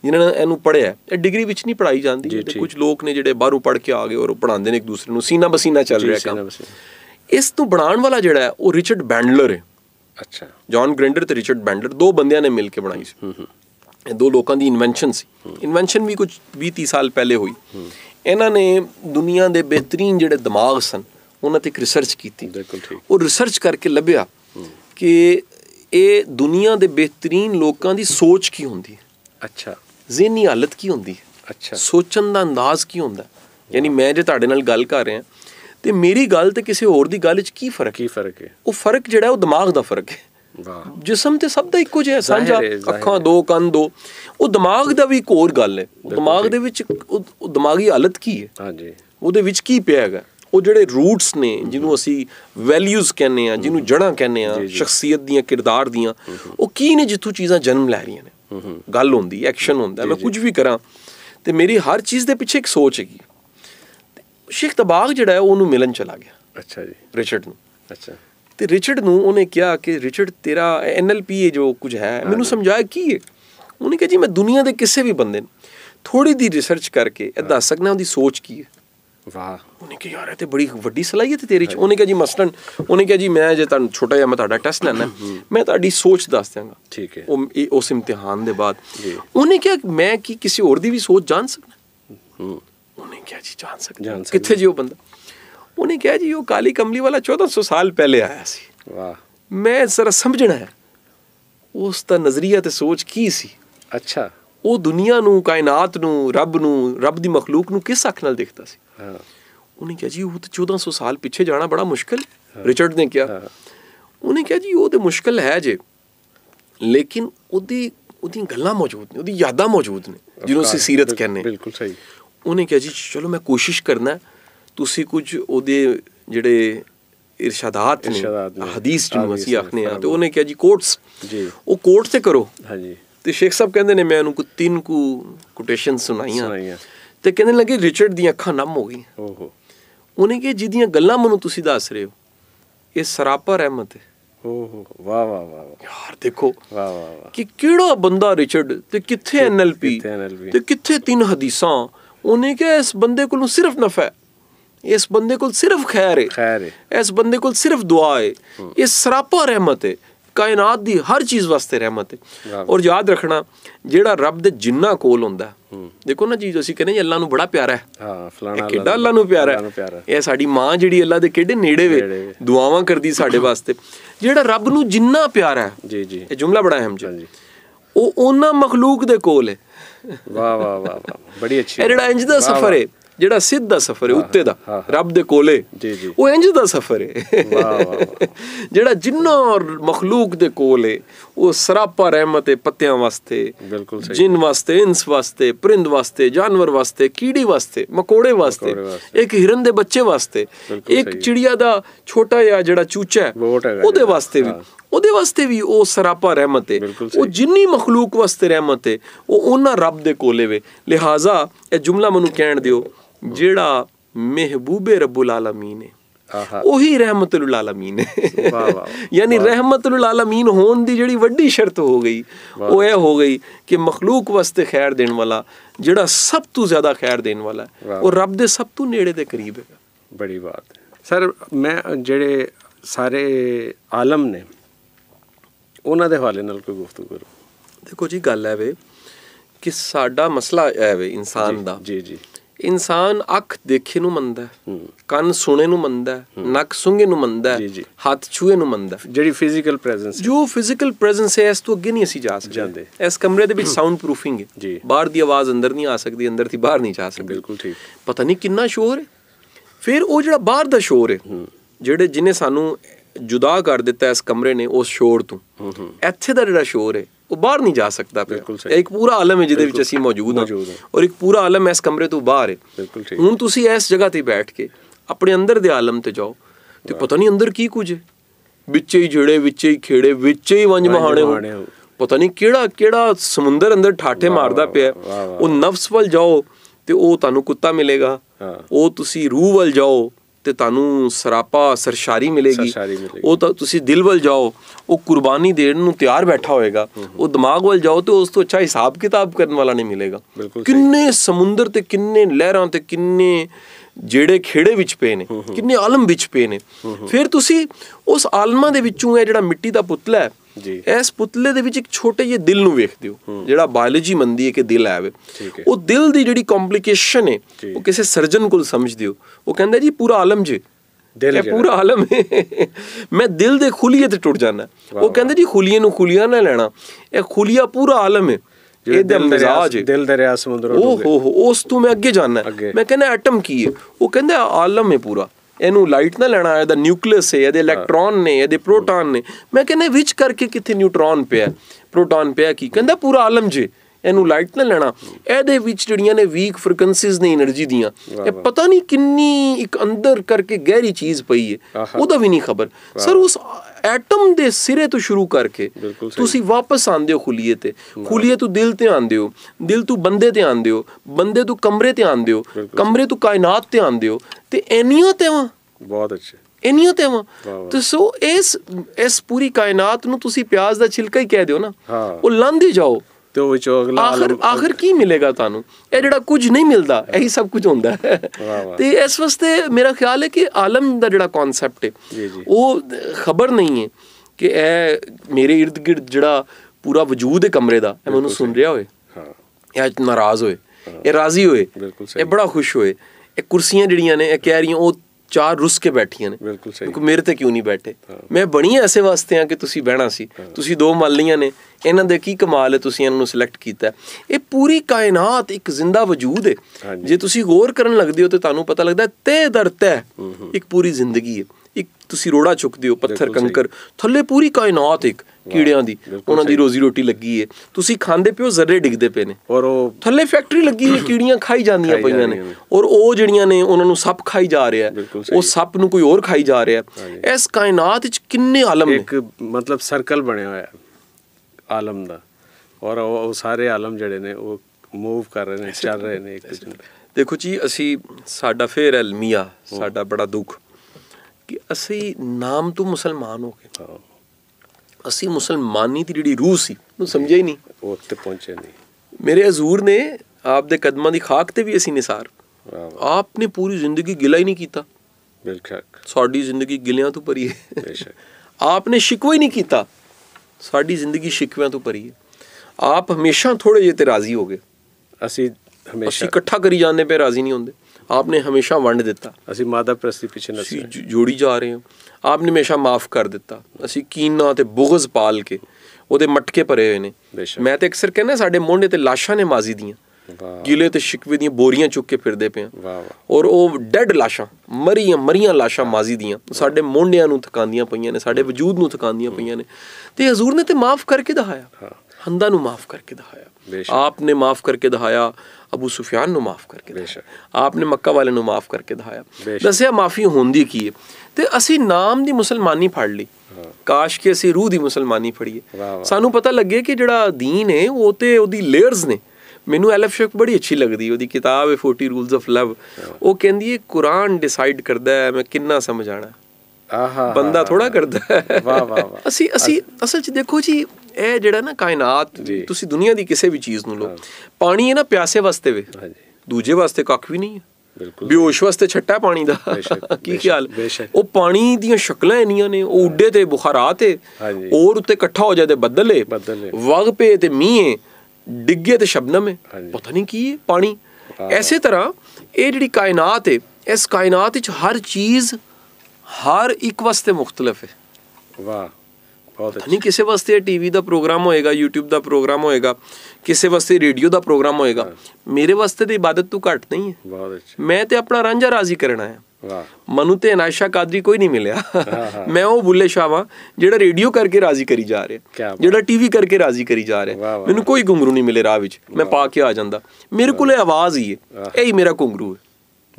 ਜਿਨ੍ਹਾਂ ਨੇ ਇਹਨੂੰ ਪੜਿਆ ਇਹ ਡਿਗਰੀ ਵਿੱਚ ਨਹੀਂ ਪੜਾਈ ਜਾਂਦੀ ਤੇ ਕੁਝ ਲੋਕ ਨੇ ਜਿਹੜੇ ਬਾਹਰੋਂ ਪੜ ਕੇ ਆ ਗਏ ਔਰ ਪੜਾਉਂਦੇ ਨੇ ਇੱਕ ਦੂਸਰੇ ਨੂੰ ਸੀਨਾ ਬਸੀਨਾ ਚੱਲ ਰਿਹਾ ਕੰਮ ਇਸ ਨੂੰ ਬਣਾਉਣ ਵਾਲਾ ਜਿਹੜਾ ਹੈ ਉਹ ਰਿਚਰਡ ਬੈਂਡਲਰ ਹੈ ਅੱਛਾ ਜான் ਗ੍ਰੈਂਡਰ ਤੇ ਰਿਚਰਡ ਬੈਂਡਲਰ ਦੋ ਬੰਦਿਆਂ ਨੇ ਮਿਲ ਕੇ ਬਣਾਈ ਸੀ ਇਹ ਦੋ ਲੋਕਾਂ ਦੀ ਇਨਵੈਂਸ਼ਨ ਸੀ ਇਨਵੈਂਸ਼ਨ ਵੀ ਕੁਝ 20 30 ਸਾਲ ਪਹਿਲੇ ਹੋਈ ਇਹਨਾਂ ਨੇ ਦੁਨੀਆ ਦੇ ਬਿਹਤਰੀਨ ਜਿਹੜੇ ਦਿਮਾਗ ਸਨ ਉਹਨਾਂ ਤੇ ਇੱਕ ਰਿਸਰਚ ਕੀਤੀ ਬਿਲਕੁਲ ਠੀਕ ਉਹ ਰਿਸਰਚ ਕਰਕੇ ਲੱਭਿਆ ਕਿ ਇਹ ਦੁਨੀਆ ਦੇ ਬਿਹਤਰੀਨ ਲੋਕਾਂ ਦੀ ਸੋਚ ਕੀ ਹੁੰਦੀ ਹੈ ਅੱਛਾ ਜ਼ਿਹਨੀ ਹਾਲਤ ਕੀ ਹੁੰਦੀ ਹੈ ਅੱਛਾ ਸੋਚਣ ਦਾ ਅੰਦਾਜ਼ ਕੀ ਹੁੰਦਾ ਯਾਨੀ ਮੈਂ ਜੇ ਤੁਹਾਡੇ ਨਾਲ ਗੱਲ ਕਰ ਰਿਹਾ ਤੇ ਮੇਰੀ ਗੱਲ ਤੇ ਕਿਸੇ ਹੋਰ ਦੀ ਗੱਲ 'ਚ ਕੀ ਫਰਕ ਕੀ ਫਰਕ ਹੈ ਉਹ ਫਰਕ ਜਿਹੜਾ ਉਹ ਦਿਮਾਗ ਦਾ ਫਰਕ ਹੈ ਵਾਹ ਜਿਸਮ ਤੇ ਸਭ ਦਾ ਇੱਕੋ ਜਿਹਾ ਸਾਂਝਾ ਅੱਖਾਂ ਦੋ ਕੰਨ ਦੋ ਉਹ ਦਿਮਾਗ ਦਾ ਵੀ ਇੱਕ ਹੋਰ ਗੱਲ ਹੈ ਦਿਮਾਗ ਦੇ ਵਿੱਚ ਉਹ ਦਿਮਾਗੀ ਹਾਲਤ ਕੀ ਹੈ ਹਾਂਜੀ ਉਹਦੇ ਵਿੱਚ ਕੀ ਪਿਆ ਹੈਗਾ ਉਹ ਜਿਹੜੇ ਰੂਟਸ ਨੇ ਜਿਹਨੂੰ ਅਸੀਂ ਵੈਲਿਊਜ਼ ਕਹਿੰਦੇ ਆ ਜਿਹਨੂੰ ਜੜਾਂ ਕਹਿੰਦੇ ਆ ਸ਼ਖਸੀਅਤ ਦੀਆਂ ਕਿਰਦਾਰ ਦੀਆਂ ਉਹ ਕੀ ਨੇ ਜਿੱਥੋਂ ਚੀਜ਼ਾਂ ਜਨਮ ਲੈ ਰਹੀਆਂ ਨੇ ਗੱਲ ਹੁੰਦੀ ਐਕਸ਼ਨ ਹੁੰਦਾ ਮੈਂ ਕੁਝ ਵੀ ਕਰਾਂ ਤੇ ਮੇਰੀ ਹਰ ਚੀਜ਼ ਦੇ ਪਿੱਛੇ ਇੱਕ ਸੋਚ ਹੈਗੀ ਸ਼ੇਖ ਤਬਾਗ ਜਿਹੜਾ ਹੈ ਉਹਨੂੰ ਮਿਲਣ ਚਲਾ ਗਿਆ ਅੱਛਾ ਜੀ ਰਿਚਰਡ ਨੂੰ ਅੱਛਾ ਤੇ ਰਿਚਰਡ ਨੂੰ ਉਹਨੇ ਕਿਹਾ ਕਿ ਰਿਚਰਡ ਤੇਰਾ ਐਨਐਲਪੀ ਜੋ ਕੁਝ ਹੈ ਮੈਨੂੰ ਸਮਝਾਇਆ ਕੀ ਹੈ ਉਹਨੇ ਕਿਹਾ ਜੀ ਮੈਂ ਦੁਨੀਆ ਦੇ ਕਿਸੇ ਵੀ ਬੰਦੇ ਨੂੰ ਥੋੜੀ ਦੀ ਰਿਸਰਚ ਕਰਕੇ ਇਹ ਦੱਸ ਸਕਦਾ ਉਹਦੀ ਸੋਚ ਕੀ ਹੈ ਵਾਹ ਉਹਨੇ ਕਿਹਾ ਯਾਰ ਇਹ ਤੇ ਬੜੀ ਵੱਡੀ ਸਲਾਹੀਅਤ ਤੇਰੀ ਚ ਉਹਨੇ ਕਿਹਾ ਜੀ ਮਸਲਨ ਉਹਨੇ ਕਿਹਾ ਜੀ ਮੈਂ ਜੇ ਤੁਹਾਨੂੰ ਛੋਟਾ ਜਿਹਾ ਮੈਂ ਤੁਹਾਡਾ ਟੈਸਟ ਲੈਣਾ ਮੈਂ ਤੁਹਾਡੀ ਸੋਚ ਦੱਸ ਦਿਆਂਗਾ ਠੀਕ ਹੈ ਉਹ ਉਸ ਇਮਤਿਹਾਨ ਦੇ ਬਾਅਦ ਉਹਨੇ ਕਿਹਾ ਮੈਂ ਕੀ ਕਿਸੇ ਹੋਰ ਦੀ ਵੀ ਸੋਚ ਜਾਣ ਸਕਦਾ ਉਹਨੇ ਕਿਹਾ ਜੀ ਜਾਣ ਸਕਦਾ ਕਿੱਥੇ ਜੀ ਉਹ ਬੰਦਾ ਉਹਨੇ ਕਿਹਾ ਜੀ ਉਹ ਕਾਲੀ ਕੰਬਲੀ ਵਾਲਾ 1400 ਸਾਲ ਪਹਿਲੇ ਆਇਆ ਸੀ ਵਾਹ ਮੈਂ ਜ਼ਰਾ ਸਮਝਣਾ ਹੈ ਉਸ ਦਾ ਨਜ਼ਰੀਆ ਤੇ ਸੋਚ ਕੀ ਸੀ ਅੱਛਾ ਉਹ ਦੁਨੀਆ ਨੂੰ ਕਾਇਨਾਤ ਨੂੰ ਰੱਬ ਨੂੰ ਰੱਬ ਦੀ ਮਖਲੂਕ ਨੂੰ ਕਿਸ ਅੱਖ ਨਾਲ ਦੇਖਦਾ ਸੀ ਉਹਨੇ ਕਿਹਾ ਜੀ ਉਹ ਤਾਂ 1400 ਸਾਲ ਪਿੱਛੇ ਜਾਣਾ ਬੜਾ ਮੁਸ਼ਕਲ ਰਿਚਰਡ ਨੇ ਕਿਹਾ ਉਹਨੇ ਕਿਹਾ ਜੀ ਉਹ ਤੇ ਮੁਸ਼ਕਲ ਹੈ ਜੇ ਲੇਕਿਨ ਉਹਦੀ ਉਹਦੀ ਗੱਲਾਂ ਮੌਜੂਦ ਨੇ ਉਹਦੀ ਯਾਦਾਂ ਮੌਜੂਦ ਨੇ ਜਿਹਨੂੰ ਅਸੀਂ ਸੀਰਤ ਕਹਿੰਦੇ ਬਿਲਕੁਲ ਸਹੀ ਉਹਨੇ ਕਿਹਾ ਜੀ ਚਲੋ ਮੈਂ ਕੋਸ਼ਿਸ਼ ਕਰਨਾ ਤੁਸੀਂ ਕੁਝ ਉਹਦੇ ਜਿਹੜੇ ਇਰਸ਼ਾਦਾਤ ਨੇ ਹਦੀਸ ਜਿਹਨੂੰ ਅਸੀਂ ਆਖਨੇ ਆ ਤੇ ਉਹਨੇ ਕਿਹਾ ਜੀ ਕੋਟਸ ਜੀ ਉਹ ਕੋਟ ਤੇ ਕਰੋ ਹਾਂਜੀ ਤੇ ਸ਼ੇਖ ਸਾਹਿਬ ਕਹਿੰਦੇ ਨੇ ਮੈਂ ਉਹਨੂੰ ਕੋ ਤਿੰਨ ਕੋ ਕੋਟੇਸ਼ਨ ਸੁਣਾਈਆਂ ਤੇ ਕਹਿੰਦੇ ਲੱਗੇ ਰਿਚਰਡ ਦੀਆਂ ਅੱਖਾਂ ਨਮ ਹੋ ਗਈਆਂ ਓਹੋ ਉਹਨੇ ਕਿ ਜਿਹਦੀਆਂ ਗੱਲਾਂ ਮੈਨੂੰ ਤੁਸੀਂ ਦੱਸ ਰਹੇ ਹੋ ਇਹ ਸਰਾਪਾ ਰਹਿਮਤ ਹੈ ਓਹੋ ਵਾਹ ਵਾਹ ਵਾਹ ਯਾਰ ਦੇਖੋ ਵਾਹ ਵਾਹ ਕਿ ਕਿਹੜਾ ਬੰਦਾ ਰਿਚਰਡ ਤੇ ਕਿੱਥੇ ਐਨਐਲਪੀ ਤੇ ਕਿੱਥੇ ਤਿੰਨ ਹਦੀਸਾਂ ਉਹਨੇ ਕਿ ਇਸ ਬੰਦੇ ਕੋਲੋਂ ਸਿਰਫ ਨਫਾ ਹੈ ਇਸ ਬੰਦੇ ਕੋਲ ਸਿਰਫ ਖੈਰ ਹੈ ਖੈਰ ਹੈ ਇਸ ਬੰਦੇ ਕੋਲ ਸਿਰਫ ਦੁਆ ਹੈ ਇਹ ਸਰਾਪਾ ਰਹਿਮਤ ਹੈ ਕਾਇਨਾਤ ਦੀ ਹਰ ਚੀਜ਼ ਵਾਸਤੇ ਰਹਿਮਤ ਹੈ ਔਰ ਯਾਦ ਰੱਖਣਾ ਜਿਹੜਾ ਰੱਬ ਦੇ ਜਿੰਨਾ ਕੋਲ ਹੁੰਦਾ ਦੇਖੋ ਨਾ ਜੀ ਅਸੀਂ ਕਹਿੰਦੇ ਜੀ ਅੱਲਾ ਨੂੰ ਬੜਾ ਪਿਆਰਾ ਹੈ ਹਾਂ ਫਲਾਣਾ ਕਿੱਡਾ ਅੱਲਾ ਨੂੰ ਪਿਆਰਾ ਹੈ ਇਹ ਸਾਡੀ ਮਾਂ ਜਿਹੜੀ ਅੱਲਾ ਦੇ ਕਿੱਡੇ ਨੇੜੇ ਵੇ ਦੁਆਵਾਂ ਕਰਦੀ ਸਾਡੇ ਵਾਸਤੇ ਜਿਹੜਾ ਰੱਬ ਨੂੰ ਜਿੰਨਾ ਪਿਆਰਾ ਹੈ ਜੀ ਜੀ ਇਹ ਜੁਮਲਾ ਬੜਾ ਅਹਿਮ ਜੀ ਉਹ ਉਹਨਾਂ ਮਖਲੂਕ ਦੇ ਕੋਲ ਹੈ ਵਾਹ ਵਾਹ ਵਾਹ ਬੜੀ ਅੱਛੀ ਇਹ ਜਿਹੜਾ ਇੰਜ ਦਾ ਸਫ਼ਰ ਹੈ ਜਿਹੜਾ ਸਿੱਧਾ ਸਫ਼ਰ ਹੈ ਉੱਤੇ ਦਾ ਰੱਬ ਦੇ ਕੋਲੇ ਜੀ ਜੀ ਉਹ ਇੰਜ ਦਾ ਸਫ਼ਰ ਹੈ (laughs) ਜਿਹੜਾ ਜਿੰਨਾ ਮਖਲੂਕ ਦੇ ਕੋਲੇ ਉਹ ਸਰਾਪਾ ਰਹਿਮਤ ਹੈ ਪੱਤਿਆਂ ਵਾਸਤੇ ਬਿਲਕੁਲ ਸਹੀ ਜਿੰਨ ਵਾਸਤੇ ਇਨਸ ਵਾਸਤੇ ਪ੍ਰਿੰਦ ਵਾਸਤੇ ਜਾਨਵਰ ਵਾਸਤੇ ਕੀੜੀ ਵਾਸਤੇ ਮਕੋੜੇ ਵਾਸਤੇ ਇੱਕ ਹਿਰਨ ਦੇ ਬੱਚੇ ਵਾਸਤੇ ਇੱਕ ਚਿੜੀਆ ਦਾ ਛੋਟਾ ਜਿਹਾ ਜਿਹੜਾ ਚੂਚਾ ਹੈ ਉਹਦੇ ਵਾਸਤੇ ਵੀ ਉਹਦੇ ਵਾਸਤੇ ਵੀ ਉਹ ਸਰਾਪਾ ਰਹਿਮਤ ਹੈ ਉਹ ਜਿੰਨੀ ਮਖਲੂਕ ਵਾਸਤੇ ਰਹਿਮਤ ਹੈ ਉਹ ਉਹਨਾਂ ਰੱਬ ਦੇ ਕੋਲੇ ਵੇ ਲਿਹਾਜ਼ਾ ਇਹ ਜੁਮਲਾ ਮੈਨੂੰ ਕਹਿਣ ਦਿਓ ਜਿਹੜਾ ਮਹਿਬੂਬੇ ਰੱਬੁਲ ਆਲਮੀਨ ਹੈ ਉਹੀ ਰਹਿਮਤੁਲ ਆਲਮੀਨ ਹੈ ਵਾਹ ਵਾਹ ਯਾਨੀ ਰਹਿਮਤੁਲ ਆਲਮੀਨ ਹੋਣ ਦੀ ਜਿਹੜੀ ਵੱਡੀ ਸ਼ਰਤ ਹੋ ਗਈ ਉਹ ਇਹ ਹੋ ਗਈ ਕਿ ਮਖਲੂਕ ਵਾਸਤੇ ਖੈਰ ਦੇਣ ਵਾਲਾ ਜਿਹੜਾ ਸਭ ਤੋਂ ਜ਼ਿਆਦਾ ਖੈਰ ਦੇਣ ਵਾਲਾ ਉਹ ਰੱਬ ਦੇ ਸਭ ਤੋਂ ਨੇੜੇ ਦੇ ਕਰੀਬ ਹੈ ਬੜੀ ਬਾਤ ਸਰ ਮੈਂ ਜਿਹੜੇ ਸਾਰੇ ਆਲਮ ਨੇ ਉਹਨਾਂ ਦੇ ਹਵਾਲੇ ਨਾਲ ਕੋਈ ਗੁਫ਼ਤਗੂ ਕਰੋ ਦੇਖੋ ਜੀ ਗੱਲ ਹੈ ਵੇ ਕਿ ਸਾਡਾ ਮਸਲਾ ਹੈ ਵੇ ਇਨਸਾਨ ਦਾ ਜੀ ਜੀ ਇਨਸਾਨ ਅੱਖ ਦੇਖੇ ਨੂੰ ਮੰਨਦਾ ਹੈ ਕੰਨ ਸੁਣੇ ਨੂੰ ਮੰਨਦਾ ਹੈ ਨੱਕ ਸੁੰਘੇ ਨੂੰ ਮੰਨਦਾ ਹੈ ਹੱਥ ਛੂਏ ਨੂੰ ਮੰਨਦਾ ਜਿਹੜੀ ਫਿਜ਼ੀਕਲ ਪ੍ਰੈਜ਼ੈਂਸ ਜੋ ਫਿਜ਼ੀਕਲ ਪ੍ਰੈਜ਼ੈਂਸ ਹੈ ਇਸ ਤੋਂ ਅੱਗੇ ਨਹੀਂ ਅਸੀਂ ਜਾ ਸਕਦੇ ਇਸ ਕਮਰੇ ਦੇ ਵਿੱਚ ਸਾਊਂਡ ਪ੍ਰੂਫਿੰਗ ਹੈ ਬਾਹਰ ਦੀ ਆਵਾਜ਼ ਅੰਦਰ ਨਹੀਂ ਆ ਸਕਦੀ ਅੰਦਰ ਦੀ ਬਾਹਰ ਨਹੀਂ ਜਾ ਸਕਦੀ ਬਿਲਕੁਲ ਠੀਕ ਪਤਾ ਨਹੀਂ ਕਿੰਨਾ ਸ਼ੋਰ ਹੈ ਫਿਰ ਉਹ ਜਿਹੜਾ ਬਾਹਰ ਦਾ ਸ਼ੋਰ ਹੈ ਜਿਹੜੇ ਜਿਨੇ ਸਾਨੂੰ ਜੁਦਾ ਕਰ ਦਿੱਤਾ ਇਸ ਕਮਰੇ ਨੇ ਉਸ ਸ਼ੋਰ ਤੋਂ ਇੱਥੇ ਦਾ ਜਿਹੜਾ ਸ਼ੋਰ ਹੈ ਉਹ ਬਾਹਰ ਨਹੀਂ ਜਾ ਸਕਦਾ ਬਿਲਕੁਲ ਸਹੀ ਇੱਕ ਪੂਰਾ ਆਲਮ ਹੈ ਜਿਹਦੇ ਵਿੱਚ ਅਸੀਂ ਮੌਜੂਦ ਹਾਂ ਔਰ ਇੱਕ ਪੂਰਾ ਆਲਮ ਇਸ ਕਮਰੇ ਤੋਂ ਬਾਹਰ ਹੈ ਬਿਲਕੁਲ ਸਹੀ ਹੁਣ ਤੁਸੀਂ ਇਸ ਜਗ੍ਹਾ ਤੇ ਬੈਠ ਕੇ ਆਪਣੇ ਅੰਦਰ ਦੇ ਆਲਮ ਤੇ ਜਾਓ ਤੇ ਪਤਾ ਨਹੀਂ ਅੰਦਰ ਕੀ ਕੁਝ ਹੈ ਵਿੱਚ ਹੀ ਜਿਹੜੇ ਵਿੱਚ ਹੀ ਖੇੜੇ ਵਿੱਚ ਹੀ ਵੰਜ ਮਹਾਣੇ ਹੋ ਪਤਾ ਨਹੀਂ ਕਿਹੜਾ ਕਿਹੜਾ ਸਮੁੰਦਰ ਅੰਦਰ ਠਾਠੇ ਮਾਰਦਾ ਪਿਆ ਉਹ ਨਫਸ ਵੱਲ ਜਾਓ ਤੇ ਉਹ ਤੁਹਾਨੂੰ ਕੁੱਤਾ ਮਿਲੇਗਾ ਉਹ ਤੁਸੀਂ ਰੂਹ ਵੱਲ ਜਾਓ ਤੇ ਤੁਹਾਨੂੰ ਸਰਾਪਾ ਸਰਸ਼ਾਰੀ ਮਿਲੇਗੀ ਉਹ ਤਾਂ ਤੁਸੀਂ ਦਿਲ ਵੱਲ ਜਾਓ ਉਹ ਕੁਰਬਾਨੀ ਦੇਣ ਨੂੰ ਤਿਆਰ ਬੈਠਾ ਹੋਏਗਾ ਉਹ ਦਿਮਾਗ ਵੱਲ ਜਾਓ ਤੇ ਉਸ ਤੋਂ ਅੱਛਾ ਹਿਸਾਬ ਕਿਤਾਬ ਕਰਨ ਵਾਲਾ ਨਹੀਂ ਮਿਲੇਗਾ ਕਿੰਨੇ ਸਮੁੰਦਰ ਤੇ ਕਿੰਨੇ ਲਹਿਰਾਂ ਤੇ ਕਿੰਨੇ ਜਿਹੜੇ ਖੇੜੇ ਵਿੱਚ ਪਏ ਨੇ ਕਿੰਨੇ ਆਲਮ ਵਿੱਚ ਪਏ ਨੇ ਫਿਰ ਤੁਸੀਂ ਉਸ ਆਲਮਾਂ ਦੇ ਵਿੱਚੋਂ ਇਹ ਜਿਹੜਾ ਮਿੱਟੀ ਦਾ ਪੁਤਲਾ ਹੈ ਜੀ ਇਸ ਪੁਤਲੇ ਦੇ ਵਿੱਚ ਇੱਕ ਛੋਟੇ ਜਿਹੇ ਦਿਲ ਨੂੰ ਵੇਖਦੇ ਹੋ ਜਿਹੜਾ ਬਾਇਓਲੋਜੀ ਮੰਦੀ ਹੈ ਕਿ ਦਿਲ ਹੈ ਵੇ ਉਹ ਦਿਲ ਦੀ ਜਿਹੜੀ ਕੰਪਲਿਕੇਸ਼ਨ ਹੈ ਉਹ ਕਿਸੇ ਸਰਜਨ ਕੋਲ ਸਮਝਦੇ ਹੋ ਉਹ ਕਹਿੰਦਾ ਜੀ ਪੂਰਾ ਆਲਮ ਜੀ ਦਿਲ ਪੂਰਾ ਆਲਮ ਹੈ ਮੈਂ ਦਿਲ ਦੇ ਖੁਲੀਏ ਤੇ ਟੁੱਟ ਜਾਣਾ ਉਹ ਕਹਿੰਦਾ ਜੀ ਖੁਲੀਏ ਨੂੰ ਖੁਲੀਆ ਨਾ ਲੈਣਾ ਇਹ ਖੁਲੀਆ ਪੂਰਾ ਆਲਮ ਹੈ ਇਹ ਇਹਦੇ ਮਜ਼ਾਜ ਦਿਲ ਦੇ ਰਿਆ ਸਮੁੰਦਰ ਉਹ ਹੋ ਉਸ ਤੋਂ ਮੈਂ ਅੱਗੇ ਜਾਣਾ ਮੈਂ ਕਹਿੰਦਾ ਐਟਮ ਕੀ ਹੈ ਉਹ ਕਹਿੰਦਾ ਆਲਮ ਹੈ ਪੂਰਾ ਇਹਨੂੰ ਲਾਈਟ ਨਾ ਲੈਣਾ ਆਇਆ ਦਾ ਨਿਊਕਲੀਅਸ ਹੈ ਇਹਦੇ ਇਲੈਕਟ੍ਰੋਨ ਨੇ ਇਹਦੇ ਪ੍ਰੋਟੋਨ ਨੇ ਮੈਂ ਕਹਿੰਦਾ ਵਿੱਚ ਕਰਕੇ ਕਿੱਥੇ ਨਿਊਟ੍ਰੋਨ ਪਿਆ ਪ੍ਰੋਟੋਨ ਪਿਆ ਕੀ ਕਹਿੰਦਾ ਪੂਰਾ ਆਲਮ ਜੇ ਇਹਨੂੰ ਲਾਈਟ ਨਾ ਲੈਣਾ ਇਹਦੇ ਵਿੱਚ ਜਿਹੜੀਆਂ ਨੇ ਵੀਕ ਫ੍ਰੀਕਵੈਂਸੀਜ਼ ਨੇ એનર્ਜੀ ਦੀਆਂ ਇਹ ਪਤਾ ਨਹੀਂ ਕਿੰਨੀ ਇੱਕ ਅੰਦਰ ਕਰਕੇ ਗਹਿਰੀ ਚੀਜ਼ ਪਈ ਹੈ ਉਹਦਾ ਵੀ ਨਹੀਂ ਖਬਰ ਸਰ ਉਸ ਐਟਮ ਦੇ ਸਿਰੇ ਤੋਂ ਸ਼ੁਰੂ ਕਰਕੇ ਤੁਸੀਂ ਵਾਪਸ ਆਂਦੇ ਹੋ ਖੁਲੀਏ ਤੇ ਖੁਲੀਏ ਤੋਂ ਦਿਲ ਤੇ ਆਂਦੇ ਹੋ ਦਿਲ ਤੋਂ ਬੰਦੇ ਤੇ ਆਂਦੇ ਹੋ ਬੰਦੇ ਤੋਂ ਕਮਰੇ ਤੇ ਆਂਦੇ ਹੋ ਕਮਰੇ ਤੋਂ ਕਾਇਨਾਤ ਤੇ ਆਂਦੇ ਹੋ ਤੇ ਐਨੀਆਂ ਤੇਵਾ ਬਹੁਤ ਅੱਛੇ ਤੇ ਤੇਵਾਂ ਤੇ ਸੋ ਇਸ ਇਸ ਪੂਰੀ ਕਾਇਨਾਤ ਨੂੰ ਤੁਸੀਂ ਪਿਆਜ਼ ਦਾ ਛਿਲਕਾ ਹੀ ਕਹਿ ਦਿਓ ਨਾ ਉਹ ਲੰਘ ਹੀ ਜਾਓ ਤੇ ਉਹ ਵਿੱਚੋਂ ਅਗਲਾ ਆਖਰ ਆਖਰ ਕੀ ਮਿਲੇਗਾ ਤੁਹਾਨੂੰ ਇਹ ਜਿਹੜਾ ਕੁਝ ਨਹੀਂ ਮਿਲਦਾ ਇਹੀ ਸਭ ਕੁਝ ਹੁੰਦਾ ਹੈ ਤੇ ਇਸ ਵਾਸਤੇ ਮੇਰਾ ਖਿਆਲ ਹੈ ਕਿ ਆਲਮ ਦਾ ਜਿਹੜਾ ਕਨਸੈਪਟ ਹੈ ਉਹ ਖਬਰ ਨਹੀਂ ਹੈ ਕਿ ਇਹ ਮੇਰੇ ird gird ਜਿਹੜਾ ਪੂਰਾ ਵਜੂਦ ਹੈ ਕਮਰੇ ਦਾ ਇਹ ਮੈਨੂੰ ਸੁਣ ਰਿਹਾ ਹੋਵੇ ਹਾਂ ਇਹ ਨਾਰਾਜ਼ ਹੋਏ ਇਹ ਰਾਜ਼ੀ ਹੋਏ ਇਹ ਬੜਾ ਖੁਸ਼ ਹੋਏ ਇਹ ਕੁਰਸੀਆਂ ਜਿਹੜੀਆਂ ਨੇ ਇਹ ਕਹਿ ਰਹੀਆਂ ਉਹ ਚਾਰ ਰੁੱਸ ਕੇ ਬੈਠੀਆਂ ਨੇ ਬਿਲਕੁਲ ਸਹੀ ਕਿਉਂਕਿ ਮੇਰੇ ਤੇ ਕਿਉਂ ਨਹੀਂ ਬੈਠੇ ਮੈਂ ਬਣੀ ਐਸੇ ਵਾਸਤੇ ਆ ਕਿ ਤੁਸੀਂ ਬਹਿਣਾ ਸੀ ਤੁਸੀਂ ਦੋ ਮੰਨ ਲੀਆਂ ਨੇ ਇਹਨਾਂ ਦੇ ਕੀ ਕਮਾਲ ਹੈ ਤੁਸੀਂ ਇਹਨਾਂ ਨੂੰ ਸਿਲੈਕਟ ਕੀਤਾ ਇਹ ਪੂਰੀ ਕਾਇਨਾਤ ਇੱਕ ਜ਼ਿੰਦਾ ਵਜੂਦ ਹੈ ਜੇ ਤੁਸੀਂ ਗੌਰ ਕਰਨ ਲੱਗਦੇ ਹੋ ਤੇ ਤੁਹਾਨੂੰ ਪਤਾ ਲੱਗਦਾ ਤੇ ਦਰਤ ਹੈ ਇੱਕ ਪੂਰੀ ਜ਼ਿੰਦਗੀ ਹੈ ਇੱਕ ਤੁਸੀਂ ਰੋੜਾ ਚੁੱਕਦੇ ਹੋ ਪੱਥਰ ਕੰਕਰ ਥੱਲੇ ਪੂਰੀ ਕਾਇਨਾਤ ਇੱਕ ਕੀੜਿਆਂ ਦੀ ਉਹਨਾਂ ਦੀ ਰੋਜ਼ੀ ਰੋਟੀ ਲੱਗੀ ਏ ਤੁਸੀਂ ਖਾਂਦੇ ਪਿਓ ਜ਼ਰਰੇ ਡਿੱਗਦੇ ਪਏ ਨੇ ਔਰ ਉਹ ਥੱਲੇ ਫੈਕਟਰੀ ਲੱਗੀ ਏ ਕੀੜੀਆਂ ਖਾਈ ਜਾਂਦੀਆਂ ਪਈਆਂ ਨੇ ਔਰ ਉਹ ਜਿਹੜੀਆਂ ਨੇ ਉਹਨਾਂ ਨੂੰ ਸੱਪ ਖਾਈ ਜਾ ਰਿਹਾ ਉਹ ਸੱਪ ਨੂੰ ਕੋਈ ਹੋਰ ਖਾਈ ਜਾ ਰਿਹਾ ਇਸ ਕਾਇਨਾਤ ਵਿੱਚ ਕਿੰਨੇ ਆਲਮ ਨੇ ਇੱਕ ਮਤਲਬ ਸਰਕਲ ਬਣਿਆ ਹੋਇਆ ਆਲਮ ਦਾ ਔਰ ਉਹ ਸਾਰੇ ਆਲਮ ਜਿਹੜੇ ਨੇ ਉਹ ਮੂਵ ਕਰ ਰਹੇ ਨੇ ਚੱਲ ਰਹੇ ਨੇ ਇੱਕ ਦੂਜੇ ਦੇਖੋ ਜੀ ਅਸੀਂ ਸਾਡਾ ਫੇਰ ਅਲਮੀਆ ਸਾਡਾ ਬੜਾ ਦੁੱਖ ਕਿ ਅਸੀਂ ਨਾਮ ਤੋਂ ਮੁਸਲਮਾਨ ਹੋ ਗਏ ਅਸੀਂ ਮੁਸਲਮਾਨੀ ਦੀ ਜਿਹੜੀ ਰੂਹ ਸੀ ਉਹ ਸਮਝਿਆ ਹੀ ਨਹੀਂ ਉਹ ਉੱਤੇ ਪਹੁੰਚੇ ਨਹੀਂ ਮੇਰੇ ਹਜ਼ੂਰ ਨੇ ਆਪ ਦੇ ਕਦਮਾਂ ਦੀ ਖਾਕ ਤੇ ਵੀ ਅਸੀਂ ਨਿਸਾਰ ਆਪ ਨੇ ਪੂਰੀ ਜ਼ਿੰਦਗੀ ਗਿਲਾ ਹੀ ਨਹੀਂ ਕੀਤਾ ਬਿਲਕੁਲ ਸਾਡੀ ਜ਼ਿੰਦਗੀ ਗਿਲਿਆਂ ਤੋਂ ਭਰੀ ਹੈ ਬੇਸ਼ੱਕ ਆਪ ਨੇ ਸ਼ਿਕਵਾ ਹੀ ਨਹੀਂ ਕੀਤਾ ਸਾਡੀ ਜ਼ਿੰਦਗੀ ਸ਼ਿਕਵਿਆਂ ਤੋਂ ਭਰੀ ਹੈ ਆਪ ਹਮੇਸ਼ਾ ਥੋੜੇ ਜਿਹੇ ਤੇ ਰਾਜ਼ੀ ਹੋਗੇ ਅਸੀਂ ਹਮੇਸ਼ਾ ਅਸੀਂ ਇਕੱਠਾ ਕਰੀ ਜਾਂਦੇ ਪਏ ਰਾਜ਼ੀ ਨਹੀਂ ਹੁੰਦੇ ਆਪਨੇ ਹਮੇਸ਼ਾ ਵੰਡ ਦਿੱਤਾ ਅਸੀਂ ਮਾਦਾ ਪ੍ਰਸਤੀ ਪਿੱਛੇ ਨਸੇ ਜੋੜੀ ਜਾ ਰਹੇ ਹਾਂ ਆਪਨੇ ਹਮੇਸ਼ਾ ਮਾਫ ਕਰ ਦਿੱਤਾ ਅਸੀਂ ਕੀਨਾ ਤੇ ਬੁਗਜ਼ ਪਾਲ ਕੇ ਉਹਦੇ ਮਟਕੇ ਭਰੇ ਹੋਏ ਨੇ ਮੈਂ ਤੇ ਅਕਸਰ ਕਹਿੰਦਾ ਸਾਡੇ ਮੋਢੇ ਤੇ ਲਾਸ਼ਾਂ ਨੇ ਮਾਜ਼ੀ ਦੀਆਂ ਗਿਲੇ ਤੇ ਸ਼ਿਕਵੇ ਦੀਆਂ ਬੋਰੀਆਂ ਚੁੱਕ ਕੇ ਫਿਰਦੇ ਪਿਆ ਵਾਹ ਔਰ ਉਹ ਡੈਡ ਲਾਸ਼ਾਂ ਮਰੀਆਂ ਮਰੀਆਂ ਲਾਸ਼ਾਂ ਮਾਜ਼ੀ ਦੀਆਂ ਸਾਡੇ ਮੋਢਿਆਂ ਨੂੰ ਥਕਾਂਦੀਆਂ ਪਈਆਂ ਨੇ ਸਾਡੇ ਵਜੂਦ ਨੂੰ ਥਕਾਂਦੀਆਂ ਪਈਆਂ ਨੇ ਤੇ ਹਜ਼ੂਰ ਨੇ ਤੇ ਮਾਫ ਕਰਕੇ ਦਿਖਾਇਆ ਖੰਦਾ ਨੂੰ ਮਾਫ ਕਰਕੇ ਦਿਖਾਇਆ ਆਪ ਨੇ ਮਾਫ ਕਰਕੇ ਦਿਖਾਇਆ ਅਬੂ ਸੁਫਿਆਨ ਨੂੰ ਮਾਫ ਕਰਕੇ ਬੇਸ਼ੱਕ ਆਪ ਨੇ ਮੱਕਾ ਵਾਲੇ ਨੂੰ ਮਾਫ ਕਰਕੇ ਦਿਖਾਇਆ ਦੱਸਿਆ ਮਾਫੀ ਹੁੰਦੀ ਕੀ ਹੈ ਤੇ ਅਸੀਂ ਨਾਮ ਦੀ ਮੁਸਲਮਾਨੀ ਫੜ ਲਈ ਕਾਸ਼ ਕਿ ਅਸੀਂ ਰੂਹ ਦੀ ਮੁਸਲਮਾਨੀ ਫੜੀਏ ਸਾਨੂੰ ਪਤਾ ਲੱਗੇ ਕਿ ਜਿਹੜਾ دین ਹੈ ਉਹ ਤੇ ਉਹਦੀ ਲੇਅਰਸ ਨੇ ਮੈਨੂੰ ਐਲਫ ਸ਼ੇਖ ਬੜੀ ਅੱਛੀ ਲੱਗਦੀ ਉਹਦੀ ਕਿਤਾਬ ਹੈ 40 ਰੂਲਸ ਆਫ ਲਵ ਉਹ ਕਹਿੰਦੀ ਹੈ ਕੁਰਾਨ ਡਿਸਾਈਡ ਕਰਦਾ ਹੈ ਮੈਂ ਕਿੰਨਾ ਸਮਝਾਣਾ ਆਹਾ ਬੰਦਾ ਥੋੜਾ ਕਰਦਾ ਹੈ ਵਾਹ ਵਾਹ ਅਸੀਂ ਅਸੀਂ ਅਸਲ 'ਚ ਦੇਖੋ ਜੀ ਇਹ ਜਿਹੜਾ ਨਾ ਕਾਇਨਾਤ ਤੁਸੀਂ ਦੁਨੀਆ ਦੀ ਕਿਸੇ ਵੀ ਚੀਜ਼ ਨੂੰ ਲਓ ਪਾਣੀ ਇਹ ਨਾ ਪਿਆਸੇ ਵਾਸਤੇ ਵੇ ਦੂਜੇ ਵਾਸਤੇ ਕੱਖ ਵੀ ਨਹੀਂ ਹੈ ਬਿਲਕੁਲ ਬਿਓਸ਼ ਵਾਸਤੇ ਛੱਟਾ ਪਾਣੀ ਦਾ ਕੀ ਖਿਆਲ ਉਹ ਪਾਣੀ ਦੀਆਂ ਸ਼ਕਲਾਂ ਇੰਨੀਆਂ ਨੇ ਉਹ ਉੱਡੇ ਤੇ ਬੁਖਾਰਾ ਤੇ ਹਾਂਜੀ ਔਰ ਉੱਤੇ ਇਕੱਠਾ ਹੋ ਜਾਂਦੇ ਬੱਦਲੇ ਵਗ ਪਏ ਤੇ ਮੀਂਹ ਡਿੱਗੇ ਤੇ ਸ਼ਬਨਮ ਹੈ ਪਤਾ ਨਹੀਂ ਕੀ ਹੈ ਪਾਣੀ ਐਸੇ ਤਰ੍ਹਾਂ ਇਹ ਜਿਹੜੀ ਕਾਇਨਾਤ ਹੈ ਇਸ ਕਾਇਨਾਤ ਵਿੱਚ ਹਰ ਚੀਜ਼ ਹਰ ਇੱਕ ਵਾਸਤੇ ਮੁxtਲਫ ਹੈ ਵਾਹ ਨਹੀਂ ਕਿਸੇ ਵਾਸਤੇ ਟੀਵੀ ਦਾ ਪ੍ਰੋਗਰਾਮ ਹੋਏਗਾ YouTube ਦਾ ਪ੍ਰੋਗਰਾਮ ਹੋਏਗਾ ਕਿਸੇ ਵਾਸਤੇ ਰੇਡੀਓ ਦਾ ਪ੍ਰੋਗਰਾਮ ਹੋਏਗਾ ਮੇਰੇ ਵਾਸਤੇ ਤੇ ਇਬਾਦਤ ਤੋਂ ਘੱਟ ਨਹੀਂ ਹੈ ਬਹੁਤ ਅੱਛਾ ਮੈਂ ਤੇ ਆਪਣਾ ਰਾਂਝਾ ਰਾਜ਼ੀ ਕਰਨਾ ਹੈ ਵਾਹ ਮਨੂ ਤੇ ਨਾਇਸ਼ਾ ਕਾਦਰੀ ਕੋਈ ਨਹੀਂ ਮਿਲਿਆ ਮੈਂ ਉਹ ਬੁੱਲੇ ਸ਼ਾਵਾ ਜਿਹੜਾ ਰੇਡੀਓ ਕਰਕੇ ਰਾਜ਼ੀ ਕਰੀ ਜਾ ਰਿਹਾ ਜਿਹੜਾ ਟੀਵੀ ਕਰਕੇ ਰਾਜ਼ੀ ਕਰੀ ਜਾ ਰਿਹਾ ਮੈਨੂੰ ਕੋਈ ਗੁੰਗਰੂ ਨਹੀਂ ਮਿਲੇ ਰਾਹ ਵਿੱਚ ਮੈਂ ਪਾ ਕੇ ਆ ਜਾਂਦਾ ਮੇਰੇ ਕੋਲੇ ਆਵਾਜ਼ ਹੀ ਹੈ ਇਹੀ ਮੇਰਾ ਗੁੰਗਰੂ ਹੈ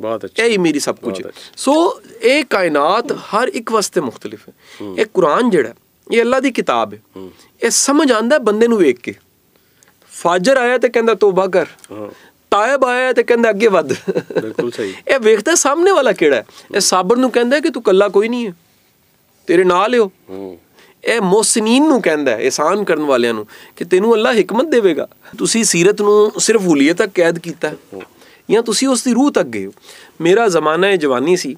ਬਹੁਤ ਅੱਛਾ ਇਹ ਮੇਰੀ ਸਭ ਕੁਝ ਸੋ ਇਹ ਕਾਇਨਾਤ ਹਰ ਇੱਕ ਵਸਤੇ ਮੁxtਲਿਫ ਹੈ ਇਹ ਕੁਰਾਨ ਜਿਹੜਾ ਇਹ ਅੱਲਾ ਦੀ ਕਿਤਾਬ ਹੈ ਇਹ ਸਮਝ ਆਂਦਾ ਬੰਦੇ ਨੂੰ ਵੇਖ ਕੇ ਫਾਜਰ ਆਇਆ ਤੇ ਕਹਿੰਦਾ ਤੋਬਾ ਕਰ ਤਾਇਬ ਆਇਆ ਤੇ ਕਹਿੰਦਾ ਅੱਗੇ ਵੱਧ ਬਿਲਕੁਲ ਸਹੀ ਇਹ ਵੇਖਦਾ ਸਾਹਮਣੇ ਵਾਲਾ ਕਿਹੜਾ ਹੈ ਇਹ ਸਾਬਰ ਨੂੰ ਕਹਿੰਦਾ ਕਿ ਤੂੰ ਕੱਲਾ ਕੋਈ ਨਹੀਂ ਹੈ ਤੇਰੇ ਨਾਲ ਹੋ ਇਹ ਮੋਸਨੀਨ ਨੂੰ ਕਹਿੰਦਾ ਹੈ ਇਹਸਾਨ ਕਰਨ ਵਾਲਿਆਂ ਨੂੰ ਕਿ ਤੈਨੂੰ ਅੱਲਾ ਹਕਮਤ ਦੇਵੇਗਾ ਤੁਸੀਂ ਸੀਰਤ ਨੂੰ ਸਿਰਫ ਹੁਲੀਏ ਤੱਕ ਕੈਦ ਕੀਤਾ ਜਾਂ ਤੁਸੀਂ ਉਸ ਦੀ ਰੂਹ ਤੱਕ ਗਏ ਮੇਰਾ ਜ਼ਮਾਨਾ ਹੈ ਜਵਾਨੀ ਸੀ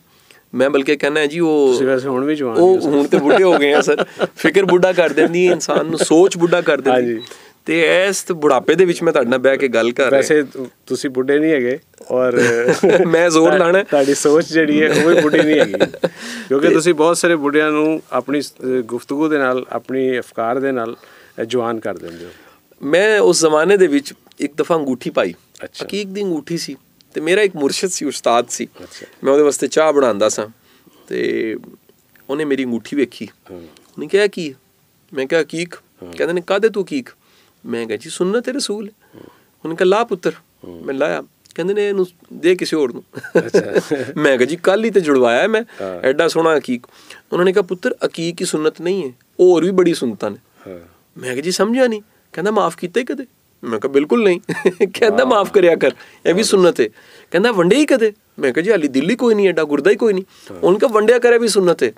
ਮੈਂ ਬਲਕਿ ਕਹਿੰਦਾ ਜੀ ਉਹ ਤੁਸੀਂ ਵੈਸੇ ਹੁਣ ਵੀ ਜਵਾਨ ਉਹ ਹੁਣ ਤੇ ਬੁੱਢੇ ਹੋ ਗਏ ਆ ਸਰ (laughs) ਫਿਕਰ ਬੁੱਢਾ ਕਰ ਦਿੰਦੀ ਹੈ ਇਨਸਾਨ ਨੂੰ ਸੋਚ ਬੁੱਢਾ ਕਰ ਦਿੰਦੀ ਤੇ ਤੇ ਬੁਢਾਪੇ ਦੇ ਵਿੱਚ ਮੈਂ ਤੁਹਾਡੇ ਨਾਲ ਬਹਿ ਕੇ ਗੱਲ ਕਰ ਰਿਹਾ ਵੈਸੇ ਤੁਸੀਂ ਬੁੱਢੇ ਨਹੀਂ ਹੈਗੇ ਔਰ (laughs) ਮੈਂ ਜ਼ੋਰ ਲਾਣਾ ਤੁਹਾਡੀ ਸੋਚ ਜਿਹੜੀ ਹੈ ਉਹ ਵੀ ਬੁੱਢੀ ਨਹੀਂ ਹੈਗੀ (laughs) ਕਿਉਂਕਿ ਤੁਸੀਂ ਬਹੁਤ ਸਾਰੇ ਬੁੱਢਿਆਂ ਨੂੰ ਆਪਣੀ ਗੁਫ਼ਤਗੂ ਦੇ ਨਾਲ ਆਪਣੀ ਅਫਕਾਰ ਦੇ ਨਾਲ ਜਵਾਨ ਕਰ ਦਿੰਦੇ ਹੋ ਮੈਂ ਉਸ ਜ਼ਮਾਨੇ ਦੇ ਵਿੱਚ ਇੱਕ ਦਫਾ ਅੰਗੂਠੀ ਪਾਈ ਅੱਛਾ ਹਕੀਕ ਦੀ ਅੰਗੂਠੀ ਸੀ ਤੇ ਮੇਰਾ ਇੱਕ ਮੁਰਸ਼ਿਦ ਸੀ ਉਸਤਾਦ ਸੀ ਮੈਂ ਉਹਦੇ ਵਾਸਤੇ ਚਾਹ ਬਣਾਉਂਦਾ ਸਾਂ ਤੇ ਉਹਨੇ ਮੇਰੀ ਮੁੱਠੀ ਵੇਖੀ ਨਹੀਂ ਕਿਹਾ ਕੀ ਮੈਂ ਕਿਹਾ ਕੀਕ ਕਹਿੰਦੇ ਨੇ ਕਾਦੇ ਤੂੰ ਕੀਕ ਮੈਂ ਕਿਹਾ ਜੀ ਸੁਨਨਤ ਰਸੂਲ ਉਹਨੇ ਕਿਹਾ ਲਾ ਪੁੱਤਰ ਮੈਂ ਲਾਇਆ ਕਹਿੰਦੇ ਨੇ ਇਹਨੂੰ ਦੇ ਕਿਸੇ ਹੋਰ ਨੂੰ (laughs) ਮੈਂ ਕਿਹਾ ਜੀ ਕੱਲ ਹੀ ਤੇ ਜੁੜਵਾਇਆ ਮੈਂ ਐਡਾ ਸੋਹਣਾ ਕੀਕ ਉਹਨਾਂ ਨੇ ਕਿਹਾ ਪੁੱਤਰ ਅਕੀਕ ਹੀ ਸੁਨਨਤ ਨਹੀਂ ਹੈ ਹੋਰ ਵੀ ਬੜੀ ਸੁਨਤਾਂ ਨੇ ਮੈਂ ਕਿਹਾ ਜੀ ਸਮਝਿਆ ਨਹੀਂ ਕਹਿੰਦਾ ਮਾਫ ਕੀਤਾ ਹੀ ਕਦੇ ਮੈਂ ਕਿਹਾ ਬਿਲਕੁਲ ਨਹੀਂ (laughs) ਕਹਿੰਦਾ ਮਾਫ ਕਰਿਆ ਕਰ ਇਹ ਵੀ ਸੁਨਨਤ ਹੈ ਕਹਿੰਦਾ ਵੰਡੇ ਹੀ ਕਦੇ ਮੈਂ ਕਿਹਾ ਜੀ ਹਾਲੀ ਦਿੱਲੀ ਕੋਈ ਨਹੀਂ ਐਡਾ ਗੁਰਦਾ ਹੀ ਕੋਈ ਨਹੀਂ ਉਹਨਾਂ ਕਾ ਵੰਡਿਆ ਕਰਿਆ ਵੀ ਸੁਨਨਤ ਹੈ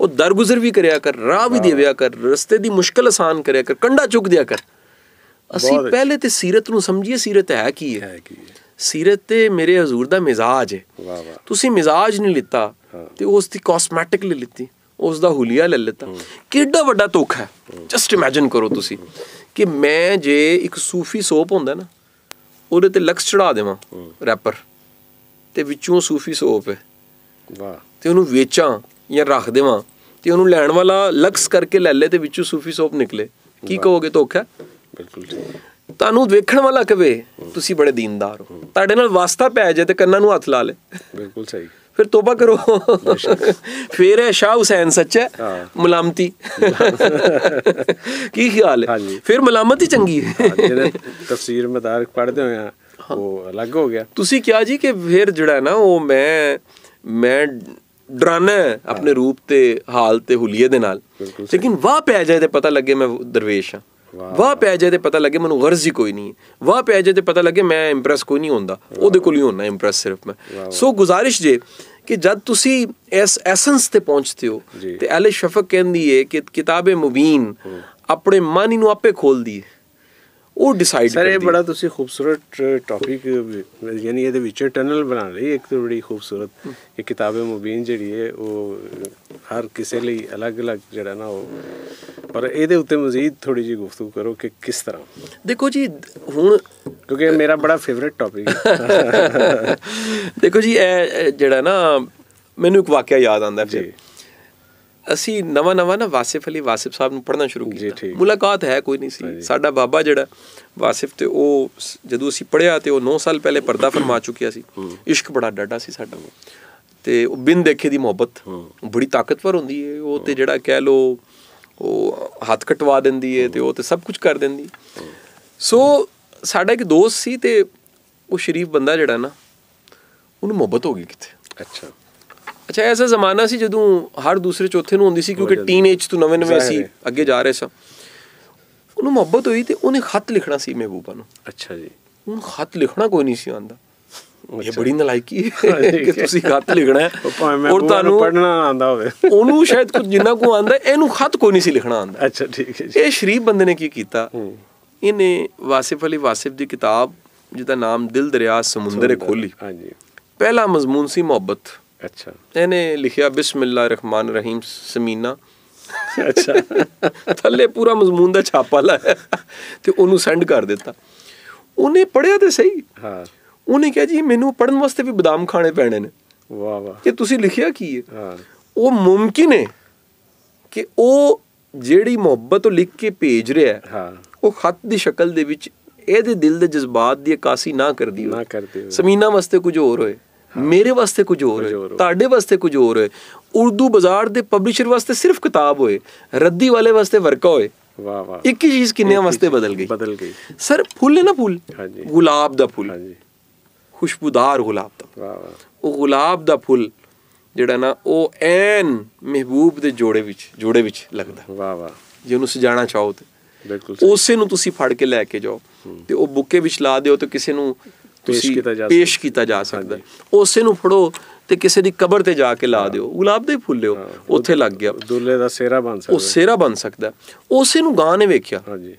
ਉਹ ਦਰਗੁਜ਼ਰ ਵੀ ਕਰਿਆ ਕਰ ਰਾਹ ਵੀ ਦੇਵਿਆ ਕਰ ਰਸਤੇ ਦੀ ਮੁਸ਼ਕਲ ਆਸਾਨ ਕਰਿਆ ਕਰ ਕੰਡਾ ਚੁੱਕ ਦਿਆ ਕਰ ਅਸੀਂ ਪਹਿਲੇ ਤੇ ਸੀਰਤ ਨੂੰ ਸਮਝੀਏ ਸੀਰਤ ਹੈ ਕੀ ਹੈ ਕੀ ਹੈ ਸੀਰਤ ਤੇ ਮੇਰੇ ਹਜ਼ੂਰ ਦਾ ਮਿਜ਼ਾਜ ਹੈ ਵਾਹ ਵਾਹ ਤੁਸੀਂ ਮਿਜ਼ਾਜ ਨਹੀਂ ਲਿੱਤਾ ਤੇ ਉਸ ਦੀ ਕਾਸਮੈਟਿਕ ਲੈ ਲਿੱਤੀ ਉਸ ਦਾ ਹੁਲੀਆ ਲੈ ਲਿੱਤਾ ਕਿੱਡਾ ਵੱਡਾ ਧੋਖਾ ਹੈ ਜਸਟ ਇਮੇਜਿਨ ਕਰੋ ਤੁਸੀਂ ਕਿ ਮੈਂ ਜੇ ਇੱਕ ਸੂਫੀ ਸੋਪ ਹੁੰਦਾ ਨਾ ਉਹਦੇ ਤੇ ਲਕਸ ਚੜਾ ਦੇਵਾਂ ਰੈਪਰ ਤੇ ਵਿੱਚੋਂ ਸੂਫੀ ਸੋਪ ਹੈ ਵਾਹ ਤੇ ਉਹਨੂੰ ਵੇਚਾਂ ਜਾਂ ਰੱਖ ਦੇਵਾਂ ਤੇ ਉਹਨੂੰ ਲੈਣ ਵਾਲਾ ਲਕਸ ਕਰਕੇ ਲੈ ਲੇ ਤੇ ਵਿੱਚੋਂ ਸੂਫੀ ਸੋਪ ਨਿਕਲੇ ਕੀ ਕਹੋਗੇ ਧੋਖਾ ਬਿਲਕੁਲ ਤੁਹਾਨੂੰ ਵੇਖਣ ਵਾਲਾ ਕਵੇ ਤੁਸੀਂ ਬੜੇ ਦੀਨਦਾਰ ਹੋ ਤੁਹਾਡੇ ਨਾਲ ਵਾਸਤਾ ਪੈ ਜਾਏ ਤੇ ਕੰਨਾਂ ਨੂੰ ਹੱਥ ਲਾ ਲੇ ਬਿਲਕੁਲ ਸਹੀ ਫਿਰ ਤੋਬਾ ਕਰੋ ਫਿਰ ਹੈ ਸ਼ਾਹ ਹੁਸੈਨ ਸੱਚਾ ਮਲਾਮਤੀ ਕੀ ਖਿਆਲ ਹੈ ਫਿਰ ਮਲਾਮਤ ਹੀ ਚੰਗੀ ਹੈ ਤਫਸੀਰ ਮਦਾਰਕ ਪੜ੍ਹਦੇ ਹੋਇਆ ਉਹ ਅਲੱਗ ਹੋ ਗਿਆ ਤੁਸੀਂ ਕਿਹਾ ਜੀ ਕਿ ਫਿਰ ਜਿਹੜਾ ਨਾ ਉਹ ਮੈਂ ਮੈਂ ਡਰਾਨਾ ਆਪਣੇ ਰੂਪ ਤੇ ਹਾਲ ਤੇ ਹੁਲੀਏ ਦੇ ਨਾਲ ਲੇਕਿਨ ਵਾਹ ਪੈ ਜਾਏ ਤੇ ਪਤਾ ਲੱਗੇ ਮੈਂ ਦਰਵੇਸ਼ ਹਾਂ ਵਾਹ ਪੈ ਜੇ ਤੇ ਪਤਾ ਲੱਗੇ ਮੈਨੂੰ ਗਰਜ਼ ਹੀ ਕੋਈ ਨਹੀਂ ਵਾਹ ਪੈ ਜੇ ਤੇ ਪਤਾ ਲੱਗੇ ਮੈਂ ਇੰਪ੍ਰੈਸ ਕੋਈ ਨਹੀਂ ਹੁੰਦਾ ਉਹਦੇ ਕੋਲ ਹੀ ਹੁੰਦਾ ਇੰਪ੍ਰੈਸ ਸਿਰਫ ਮੈਂ ਸੋ ਗੁਜ਼ਾਰਿਸ਼ ਜੇ ਕਿ ਜਦ ਤੁਸੀਂ ਇਸ ਐਸੈਂਸ ਤੇ ਪਹੁੰਚਦੇ ਹੋ ਤੇ ਅਲੇ ਸ਼ਫਕ ਕਹਿੰਦੀ ਏ ਕਿ ਕਿਤਾਬੇ ਮੁਬੀਨ ਆਪਣੇ ਮਨ ਨੂੰ ਆਪੇ ਖੋਲਦੀ ਏ ਉਹ ਡਿਸਾਈਡ ਸਰ ਇਹ ਬੜਾ ਤੁਸੀਂ ਖੂਬਸੂਰਤ ਟੌਪਿਕ ਯਾਨੀ ਇਹਦੇ ਵਿੱਚ ਟਨਲ ਬਣਾ ਲਈ ਇੱਕ ਬੜੀ ਖੂਬਸੂਰਤ ਇਹ ਕਿਤਾਬੇ ਮੁਬੀਨ ਜਿਹੜੀ ਹੈ ਉਹ ਹਰ ਕਿਸੇ ਲਈ ਅਲੱਗ-ਅਲੱਗ ਜਿਹੜਾ ਨਾ ਉਹ ਪਰ ਇਹਦੇ ਉੱਤੇ ਮਜ਼ੀਦ ਥੋੜੀ ਜੀ ਗੁਫ਼ਤਗੂ ਕਰੋ ਕਿ ਕਿਸ ਤਰ੍ਹਾਂ ਦੇਖੋ ਜੀ ਹੁਣ ਕਿਉਂਕਿ ਇਹ ਮੇਰਾ ਬੜਾ ਫੇਵਰਿਟ ਟੌਪਿਕ ਹੈ (laughs) ਦੇਖੋ ਜੀ ਇਹ ਜਿਹੜਾ ਨਾ ਮੈਨੂੰ ਇੱਕ ਵਾਕਿਆ ਯਾਦ ਆਉਂਦਾ ਫਿਰ ਅਸੀਂ ਨਵਾਂ ਨਵਾਂ ਨਾ ਵਾਸਿਫ ਅਲੀ ਵਾਸਿਫ ਸਾਹਿਬ ਨੂੰ ਪੜ੍ਹਨਾ ਸ਼ੁਰੂ ਕੀਤਾ ਮੁਲਾਕਾਤ ਹੈ ਕੋਈ ਨਹੀਂ ਸੀ ਸਾਡਾ ਬਾਬਾ ਜਿਹੜਾ ਵਾਸਿਫ ਤੇ ਉਹ ਜਦੋਂ ਅਸੀਂ ਪੜ੍ਹਿਆ ਤੇ ਉਹ 9 ਸਾਲ ਪਹਿਲੇ ਪਰਦਾ ਫਰਮਾ ਚੁੱਕਿਆ ਸੀ ਇਸ਼ਕ ਬੜਾ ਡਾਡਾ ਸੀ ਸਾਡਾ ਤੇ ਉਹ ਬਿਨ ਦੇਖੇ ਦੀ ਮੁਹੱਬਤ ਬੜੀ ਤਾਕਤਵਰ ਹੁੰਦੀ ਹੈ ਉਹ ਤੇ ਜਿਹੜਾ ਕਹਿ ਲੋ ਉਹ ਹੱਥ ਕਟਵਾ ਦਿੰਦੀ ਹੈ ਤੇ ਉਹ ਤੇ ਸਭ ਕੁਝ ਕਰ ਦਿੰਦੀ ਸੋ ਸਾਡਾ ਇੱਕ ਦੋਸਤ ਸੀ ਤੇ ਉਹ ਸ਼ਰੀਫ ਬੰਦਾ ਜਿਹੜਾ ਨਾ ਉਹਨੂੰ ਮੁਹੱਬਤ ਹੋ ਗਈ ਕਿਤੇ ਅੱਛਾ ਅੱਛਾ ਐਸਾ ਜ਼ਮਾਨਾ ਸੀ ਜਦੋਂ ਹਰ ਦੂਸਰੇ ਚੌਥੇ ਨੂੰ ਹੁੰਦੀ ਸੀ ਕਿਉਂਕਿ ਏਜ ਤੋਂ ਨਵੇਂ ਨਵੇਂ ਸੀ ਅੱਗੇ ਜਾ ਰਹੇ ਸਾਂ ਉਹਨੂੰ ਮੁਹੱਬਤ ਹੋਈ ਤੇ ਉਹਨੇ ਖੱਤ ਲਿਖਣਾ ਸੀ ਮਹਿਬੂਬਾ ਨੂੰ ਅੱਛਾ ਜੀ ਉਹਨੂੰ ਖੱਤ ਲਿਖਣਾ ਕੋਈ ਨਹੀਂ ਸੀ ਆਂਦਾ ਇਹ ਬੜੀ ਨਲਾਇਕੀ ਹੈ ਕਿ ਤੁਸੀਂ ਖੱਤ ਲਿਖਣਾ ਹੈ ਔਰ ਤੁਹਾਨੂੰ ਪੜਨਾ ਆਂਦਾ ਹੋਵੇ ਉਹਨੂੰ ਸ਼ਾਇਦ ਕੁਝ ਜਿੰਨਾ ਕੋ ਆਂਦਾ ਇਹਨੂੰ ਖੱਤ ਕੋਈ ਨਹੀਂ ਸੀ ਲਿਖਣਾ ਆਂਦਾ ਅੱਛਾ ਠੀਕ ਹੈ ਜੀ ਇਹ ਸ਼ਰੀਫ ਬੰਦੇ ਨੇ ਕੀ ਕੀਤਾ ਇਹਨੇ ਵਾਸਿਫ ਅਲੀ ਵਾਸਿਫ ਦੀ ਕਿਤਾਬ ਜਿਹਦਾ ਨਾਮ ਦਿਲ ਦਰਿਆ ਸਮੁੰਦਰ ਖੋਲੀ ਹਾਂਜੀ ਪਹਿਲਾ ਮਜ਼ਮੂਨ ਸੀ ਮੁਹੱਬਤ ਅੱਛਾ ਇਹਨੇ ਲਿਖਿਆ ਬਿਸਮਿਲ੍ਲਾ ਰਹਿਮਾਨ ਰਹੀਮ ਸਮੀਨਾ ਅੱਛਾ ਥੱਲੇ ਪੂਰਾ ਮਜ਼ਮੂਨ ਦਾ ਛਾਪਾ ਲਾਇਆ ਤੇ ਉਹਨੂੰ ਸੈਂਡ ਕਰ ਦਿੱਤਾ ਉਹਨੇ ਪੜਿਆ ਤੇ ਸਹੀ ਹਾਂ ਉਹਨੇ ਕਿਹਾ ਜੀ ਮੈਨੂੰ ਪੜਨ ਵਾਸਤੇ ਵੀ ਬਦਾਮ ਖਾਣੇ ਪੈਣੇ ਨੇ ਵਾਹ ਵਾਹ ਕਿ ਤੁਸੀਂ ਲਿਖਿਆ ਕੀ ਹੈ ਹਾਂ ਉਹ ਮੁਮਕਿਨ ਹੈ ਕਿ ਉਹ ਜਿਹੜੀ ਮੁਹੱਬਤ ਉਹ ਲਿਖ ਕੇ ਭੇਜ ਰਿਹਾ ਹੈ ਹਾਂ ਉਹ ਖੱਤ ਦੀ ਸ਼ਕਲ ਦੇ ਵਿੱਚ ਇਹਦੇ ਦਿਲ ਦੇ ਜਜ਼ਬਾਤ ਦੀ ਇਕਾਸੀ ਨਾ ਕਰਦੀ ਹੋਵੇ ਨਾ ਕਰਦੀ ਹੋਵੇ ਸਮੀਨਾ ਵਾਸਤੇ ਕੁਝ ਹੋਰ ਹੋਏ ਮੇਰੇ ਵਾਸਤੇ ਕੁਝ ਹੋਰ ਹੈ ਤੁਹਾਡੇ ਵਾਸਤੇ ਕੁਝ ਹੋਰ ਹੈ ਉਰਦੂ ਬਾਜ਼ਾਰ ਦੇ ਪਬਲਿਸ਼ਰ ਵਾਸਤੇ ਸਿਰਫ ਕਿਤਾਬ ਹੋਏ ਰੱਦੀ ਵਾਲੇ ਵਾਸਤੇ ਵਰਕਾ ਹੋਏ ਵਾਹ ਵਾਹ ਇੱਕ ਹੀ ਚੀਜ਼ ਕਿੰਨੇ ਵਾਸਤੇ ਬਦਲ ਗਈ ਬਦਲ ਗਈ ਸਰ ਫੁੱਲ ਹੈ ਨਾ ਫੁੱਲ ਹਾਂਜੀ ਗੁਲਾਬ ਦਾ ਫੁੱਲ ਹਾਂਜੀ ਖੁਸ਼ਬੂਦਾਰ ਗੁਲਾਬ ਦਾ ਵਾਹ ਵਾਹ ਉਹ ਗੁਲਾਬ ਦਾ ਫੁੱਲ ਜਿਹੜਾ ਨਾ ਉਹ ਐਨ ਮਹਿਬੂਬ ਦੇ ਜੋੜੇ ਵਿੱਚ ਜੋੜੇ ਵਿੱਚ ਲੱਗਦਾ ਵਾਹ ਵਾਹ ਜੇ ਉਹਨੂੰ ਸਜਾਣਾ ਚਾਹੋ ਤੇ ਬਿਲਕੁਲ ਉਸੇ ਨੂੰ ਤੁਸੀਂ ਫੜ ਕੇ ਲੈ ਕੇ ਜਾਓ ਤੇ ਉਹ ਬੁੱਕੇ ਵਿੱਚ ਲਾ ਦਿਓ ਤੇ ਕਿਸੇ ਨੂੰ ਪੇਸ਼ ਕੀਤਾ ਜਾ ਸਕਦਾ ਪੇਸ਼ ਕੀਤਾ ਜਾ ਸਕਦਾ ਉਸੇ ਨੂੰ ਫੜੋ ਤੇ ਕਿਸੇ ਦੀ ਕਬਰ ਤੇ ਜਾ ਕੇ ਲਾ ਦਿਓ ਗੁਲਾਬ ਦੇ ਫੁੱਲ ਲਿਓ ਉੱਥੇ ਲੱਗ ਗਿਆ ਦੁੱਲੇ ਦਾ ਸੇਰਾ ਬਣ ਸਕਦਾ ਉਹ ਸੇਰਾ ਬਣ ਸਕਦਾ ਉਸੇ ਨੂੰ ਗਾਂ ਨੇ ਵੇਖਿਆ ਹਾਂਜੀ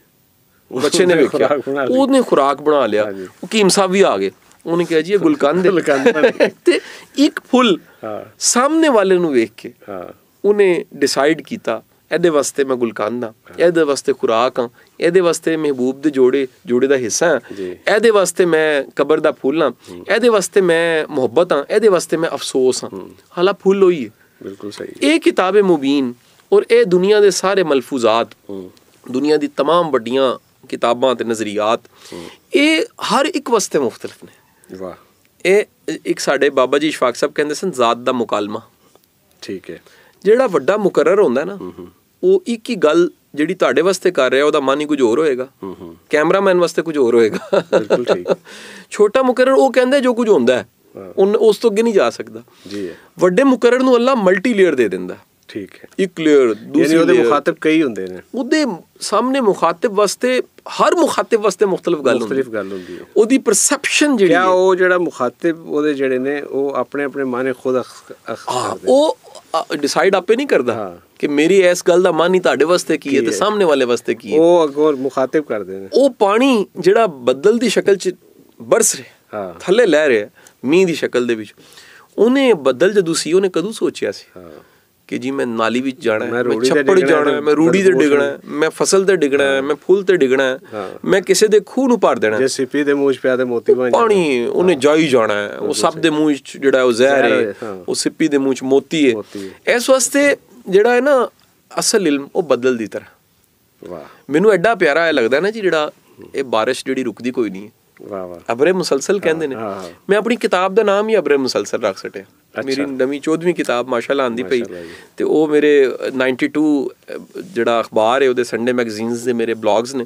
ਬੱਚੇ ਨੇ ਵੇਖਿਆ ਉਹਨੇ ਖੁਰਾਕ ਬਣਾ ਲਿਆ ਹਕੀਮ ਸਾਹਿਬ ਵੀ ਆ ਗਏ ਉਹਨੇ ਕਿਹਾ ਜੀ ਇਹ ਗੁਲਕੰਦ ਹੈ (laughs) ਤੇ ਇੱਕ ਫੁੱਲ ਸਾਹਮਣੇ ਵਾਲੇ ਨੂੰ ਵੇਖ ਕੇ ਹਾਂ ਉਹਨੇ ਡਿਸਾਈਡ ਕੀਤਾ ਇਹਦੇ ਵਾਸਤੇ ਮੈਂ ਗੁਲਕੰਦ ਆ ਇਹਦੇ ਵਾਸਤੇ ਖੁਰਾਕ ਆ ਇਹਦੇ ਵਾਸਤੇ ਮਹਿਬੂਬ ਦੇ ਜੋੜੇ ਜੋੜੇ ਦਾ ਹਿੱਸਾ ਹਾਂ ਇਹਦੇ ਵਾਸਤੇ ਮੈਂ ਕਬਰ ਦਾ ਫੁੱਲ ਹਾਂ ਇਹਦੇ ਵਾਸਤੇ ਮੈਂ ਮੁਹੱਬਤ ਹਾਂ ਇਹਦੇ ਵਾਸਤੇ ਮੈਂ ਅਫਸੋਸ ਹਾਂ ਹਾਲਾ ਫੁੱਲ ਹੋਈ ਬਿਲਕੁਲ ਸਹੀ ਇਹ ਕਿਤਾਬ ਮੁਬੀਨ ਔਰ ਇਹ ਦੁਨੀਆ ਦੇ ਸਾਰੇ ਮਲਫੂਜ਼ਾਤ ਦੁਨੀਆ ਦੀ तमाम ਵੱਡੀਆਂ ਕਿਤਾਬਾਂ ਤੇ ਨਜ਼ਰੀਆਤ ਇਹ ਹਰ ਇੱਕ ਵਾਸਤੇ ਮੁxtਲਫ ਨੇ ਵਾਹ ਇਹ ਇੱਕ ਸਾਡੇ ਬਾਬਾ ਜੀ ਸ਼ਫਾਕ ਸਾਹਿਬ ਕਹਿੰਦੇ ਸਨ ਜ਼ਾਤ ਦਾ ਮੁਕਾਲਮਾ ਠੀਕ ਹੈ ਜਿਹੜਾ ਵੱਡਾ ਮੁਕਰਰ ਹੁੰਦਾ ਨਾ ਉਹ ਇੱਕ ਹੀ ਗੱਲ ਜਿਹੜੀ ਤੁਹਾਡੇ ਵਾਸਤੇ ਕਰ ਰਿਹਾ ਉਹਦਾ ਮਨ ਹੀ ਕੁਝ ਹੋਰ ਹੋਏਗਾ ਕੈਮਰਾਮੈਨ ਵਾਸਤੇ ਕੁਝ ਹੋਰ ਹੋਏਗਾ ਬਿਲਕੁਲ ਠੀਕ ਛੋਟਾ ਮੁਕਰਰ ਉਹ ਕਹਿੰਦਾ ਜੋ ਕੁਝ ਹੁੰਦਾ ਹੈ ਉਹ ਉਸ ਤੋਂ ਅੱਗੇ ਨਹੀਂ ਜਾ ਸਕਦਾ ਜੀ ਵੱਡੇ ਮੁਕਰਰ ਨੂੰ ਅੱਲਾ ਮਲਟੀ ਲੇਅਰ ਦੇ ਦਿੰਦਾ ਠੀਕ ਹੈ ਇੱਕ ਲੇਅਰ ਦੂਸਰੀ ਉਹਦੇ ਮੁਖਾਤਬ ਕਈ ਹੁੰਦੇ ਨੇ ਉਹਦੇ ਸਾਹਮਣੇ ਮੁਖਾਤਬ ਵਾਸਤੇ ਹਰ ਮੁਖਾਤਬ ਵਾਸਤੇ ਮੁxtਲਫ ਗੱਲ ਹੁੰਦੀ ਮੁxtਲਫ ਗੱਲ ਹੁੰਦੀ ਹੈ ਉਹਦੀ ਪਰਸੈਪਸ਼ਨ ਜਿਹੜੀ ਹੈ ਉਹ ਜਿਹੜਾ ਮੁਖਾਤਬ ਉਹਦੇ ਜਿਹੜੇ ਨੇ ਉਹ ਆਪਣੇ ਆਪਣੇ ਮਾਨੇ ਖੁਦ ਅਖਤਿਆਰ ਉਹ ਡਿਸਾਈਡ ਆਪੇ ਨਹੀਂ ਕਰਦਾ ਹਾਂ ਕਿ ਮੇਰੀ ਇਸ ਗੱਲ ਦਾ ਮਨ ਤੁਹਾਡੇ ਵਾਸਤੇ ਕੀ ਹੈ ਤੇ ਸਾਹਮਣੇ ਵਾਲੇ ਵਾਸਤੇ ਕੀ ਹੈ ਉਹ ਅਗੋਰ ਮੁਖਾਤਬ ਕਰਦੇ ਨੇ ਉਹ ਪਾਣੀ ਜਿਹੜਾ ਬੱਦਲ ਦੀ ਸ਼ਕਲ ਚ ਬਰਸ ਰਿਹਾ ਹਾਂ ਥੱਲੇ ਲੈ ਰਿਹਾ ਮੀਂਹ ਦੀ ਸ਼ਕਲ ਦੇ ਵਿੱਚ ਉਹਨੇ ਬੱਦਲ ਜਦੋਂ ਸੀ ਉਹਨੇ ਕਦੋਂ ਸੋਚਿਆ ਸੀ ਹਾਂ ਕਿ ਜੀ ਮੈਂ ਨਾਲੀ ਵਿੱਚ ਜਾਣਾ ਹੈ ਮੈਂ ਛੱਪੜ ਜਾਣਾ ਹੈ ਮੈਂ ਰੂੜੀ ਤੇ ਡਿਗਣਾ ਹੈ ਮੈਂ ਫਸਲ ਤੇ ਡਿਗਣਾ ਹੈ ਮੈਂ ਫੁੱਲ ਤੇ ਡਿਗਣਾ ਹੈ ਮੈਂ ਕਿਸੇ ਦੇ ਖੂਹ ਨੂੰ ਪਾੜ ਦੇਣਾ ਜੇ ਸਿੱਪੀ ਦੇ ਮੂੰਹ 'ਚ ਪਿਆ ਤੇ ਮੋਤੀ ਬਣ ਪਾਣੀ ਉਹਨੇ ਜਾਈ ਜਾਣਾ ਹੈ ਉਹ ਸਭ ਦੇ ਮੂੰਹ 'ਚ ਜਿਹੜਾ ਉਹ ਜ਼ਹਿਰ ਹੈ ਉਹ ਸਿੱਪੀ ਦੇ ਮੂੰਹ 'ਚ ਮੋਤੀ ਹੈ ਇਸ ਵਾਸਤੇ ਜਿਹੜਾ ਹੈ ਨਾ ਅਸਲ ਇਲਮ ਉਹ ਬਦਲ ਦੀ ਤਰ੍ਹਾਂ ਵਾਹ ਮੈਨੂੰ ਐਡਾ ਪਿਆਰਾ ਇਹ ਲੱਗਦਾ ਨਾ ਜੀ ਜਿਹੜਾ ਇਹ ਬਾਰਿਸ਼ ਜਿਹੜੀ ਰੁਕਦੀ ਕੋਈ ਨਹੀਂ ਵਾਹ ਵਾਹ ਅਬਰੇ ਮੁਸਲਸਲ ਕਹਿੰਦੇ ਨੇ ਮੈਂ ਆਪਣੀ ਕਿਤਾਬ ਦਾ ਨਾਮ ਹੀ ਅਬਰੇ ਮੁਸਲਸਲ ਰੱਖ ਸਟਿਆ ਮੇਰੀ ਨਵੀਂ 14ਵੀਂ ਕਿਤਾਬ ਮਾਸ਼ਾਅੱਲਾ ਆਂਦੀ ਪਈ ਤੇ ਉਹ ਮੇਰੇ 92 ਜਿਹੜਾ ਅਖਬਾਰ ਹੈ ਉਹਦੇ ਸੰਡੇ ਮੈਗਜ਼ੀਨਸ ਦੇ ਮੇਰੇ ਬਲੌਗਸ ਨੇ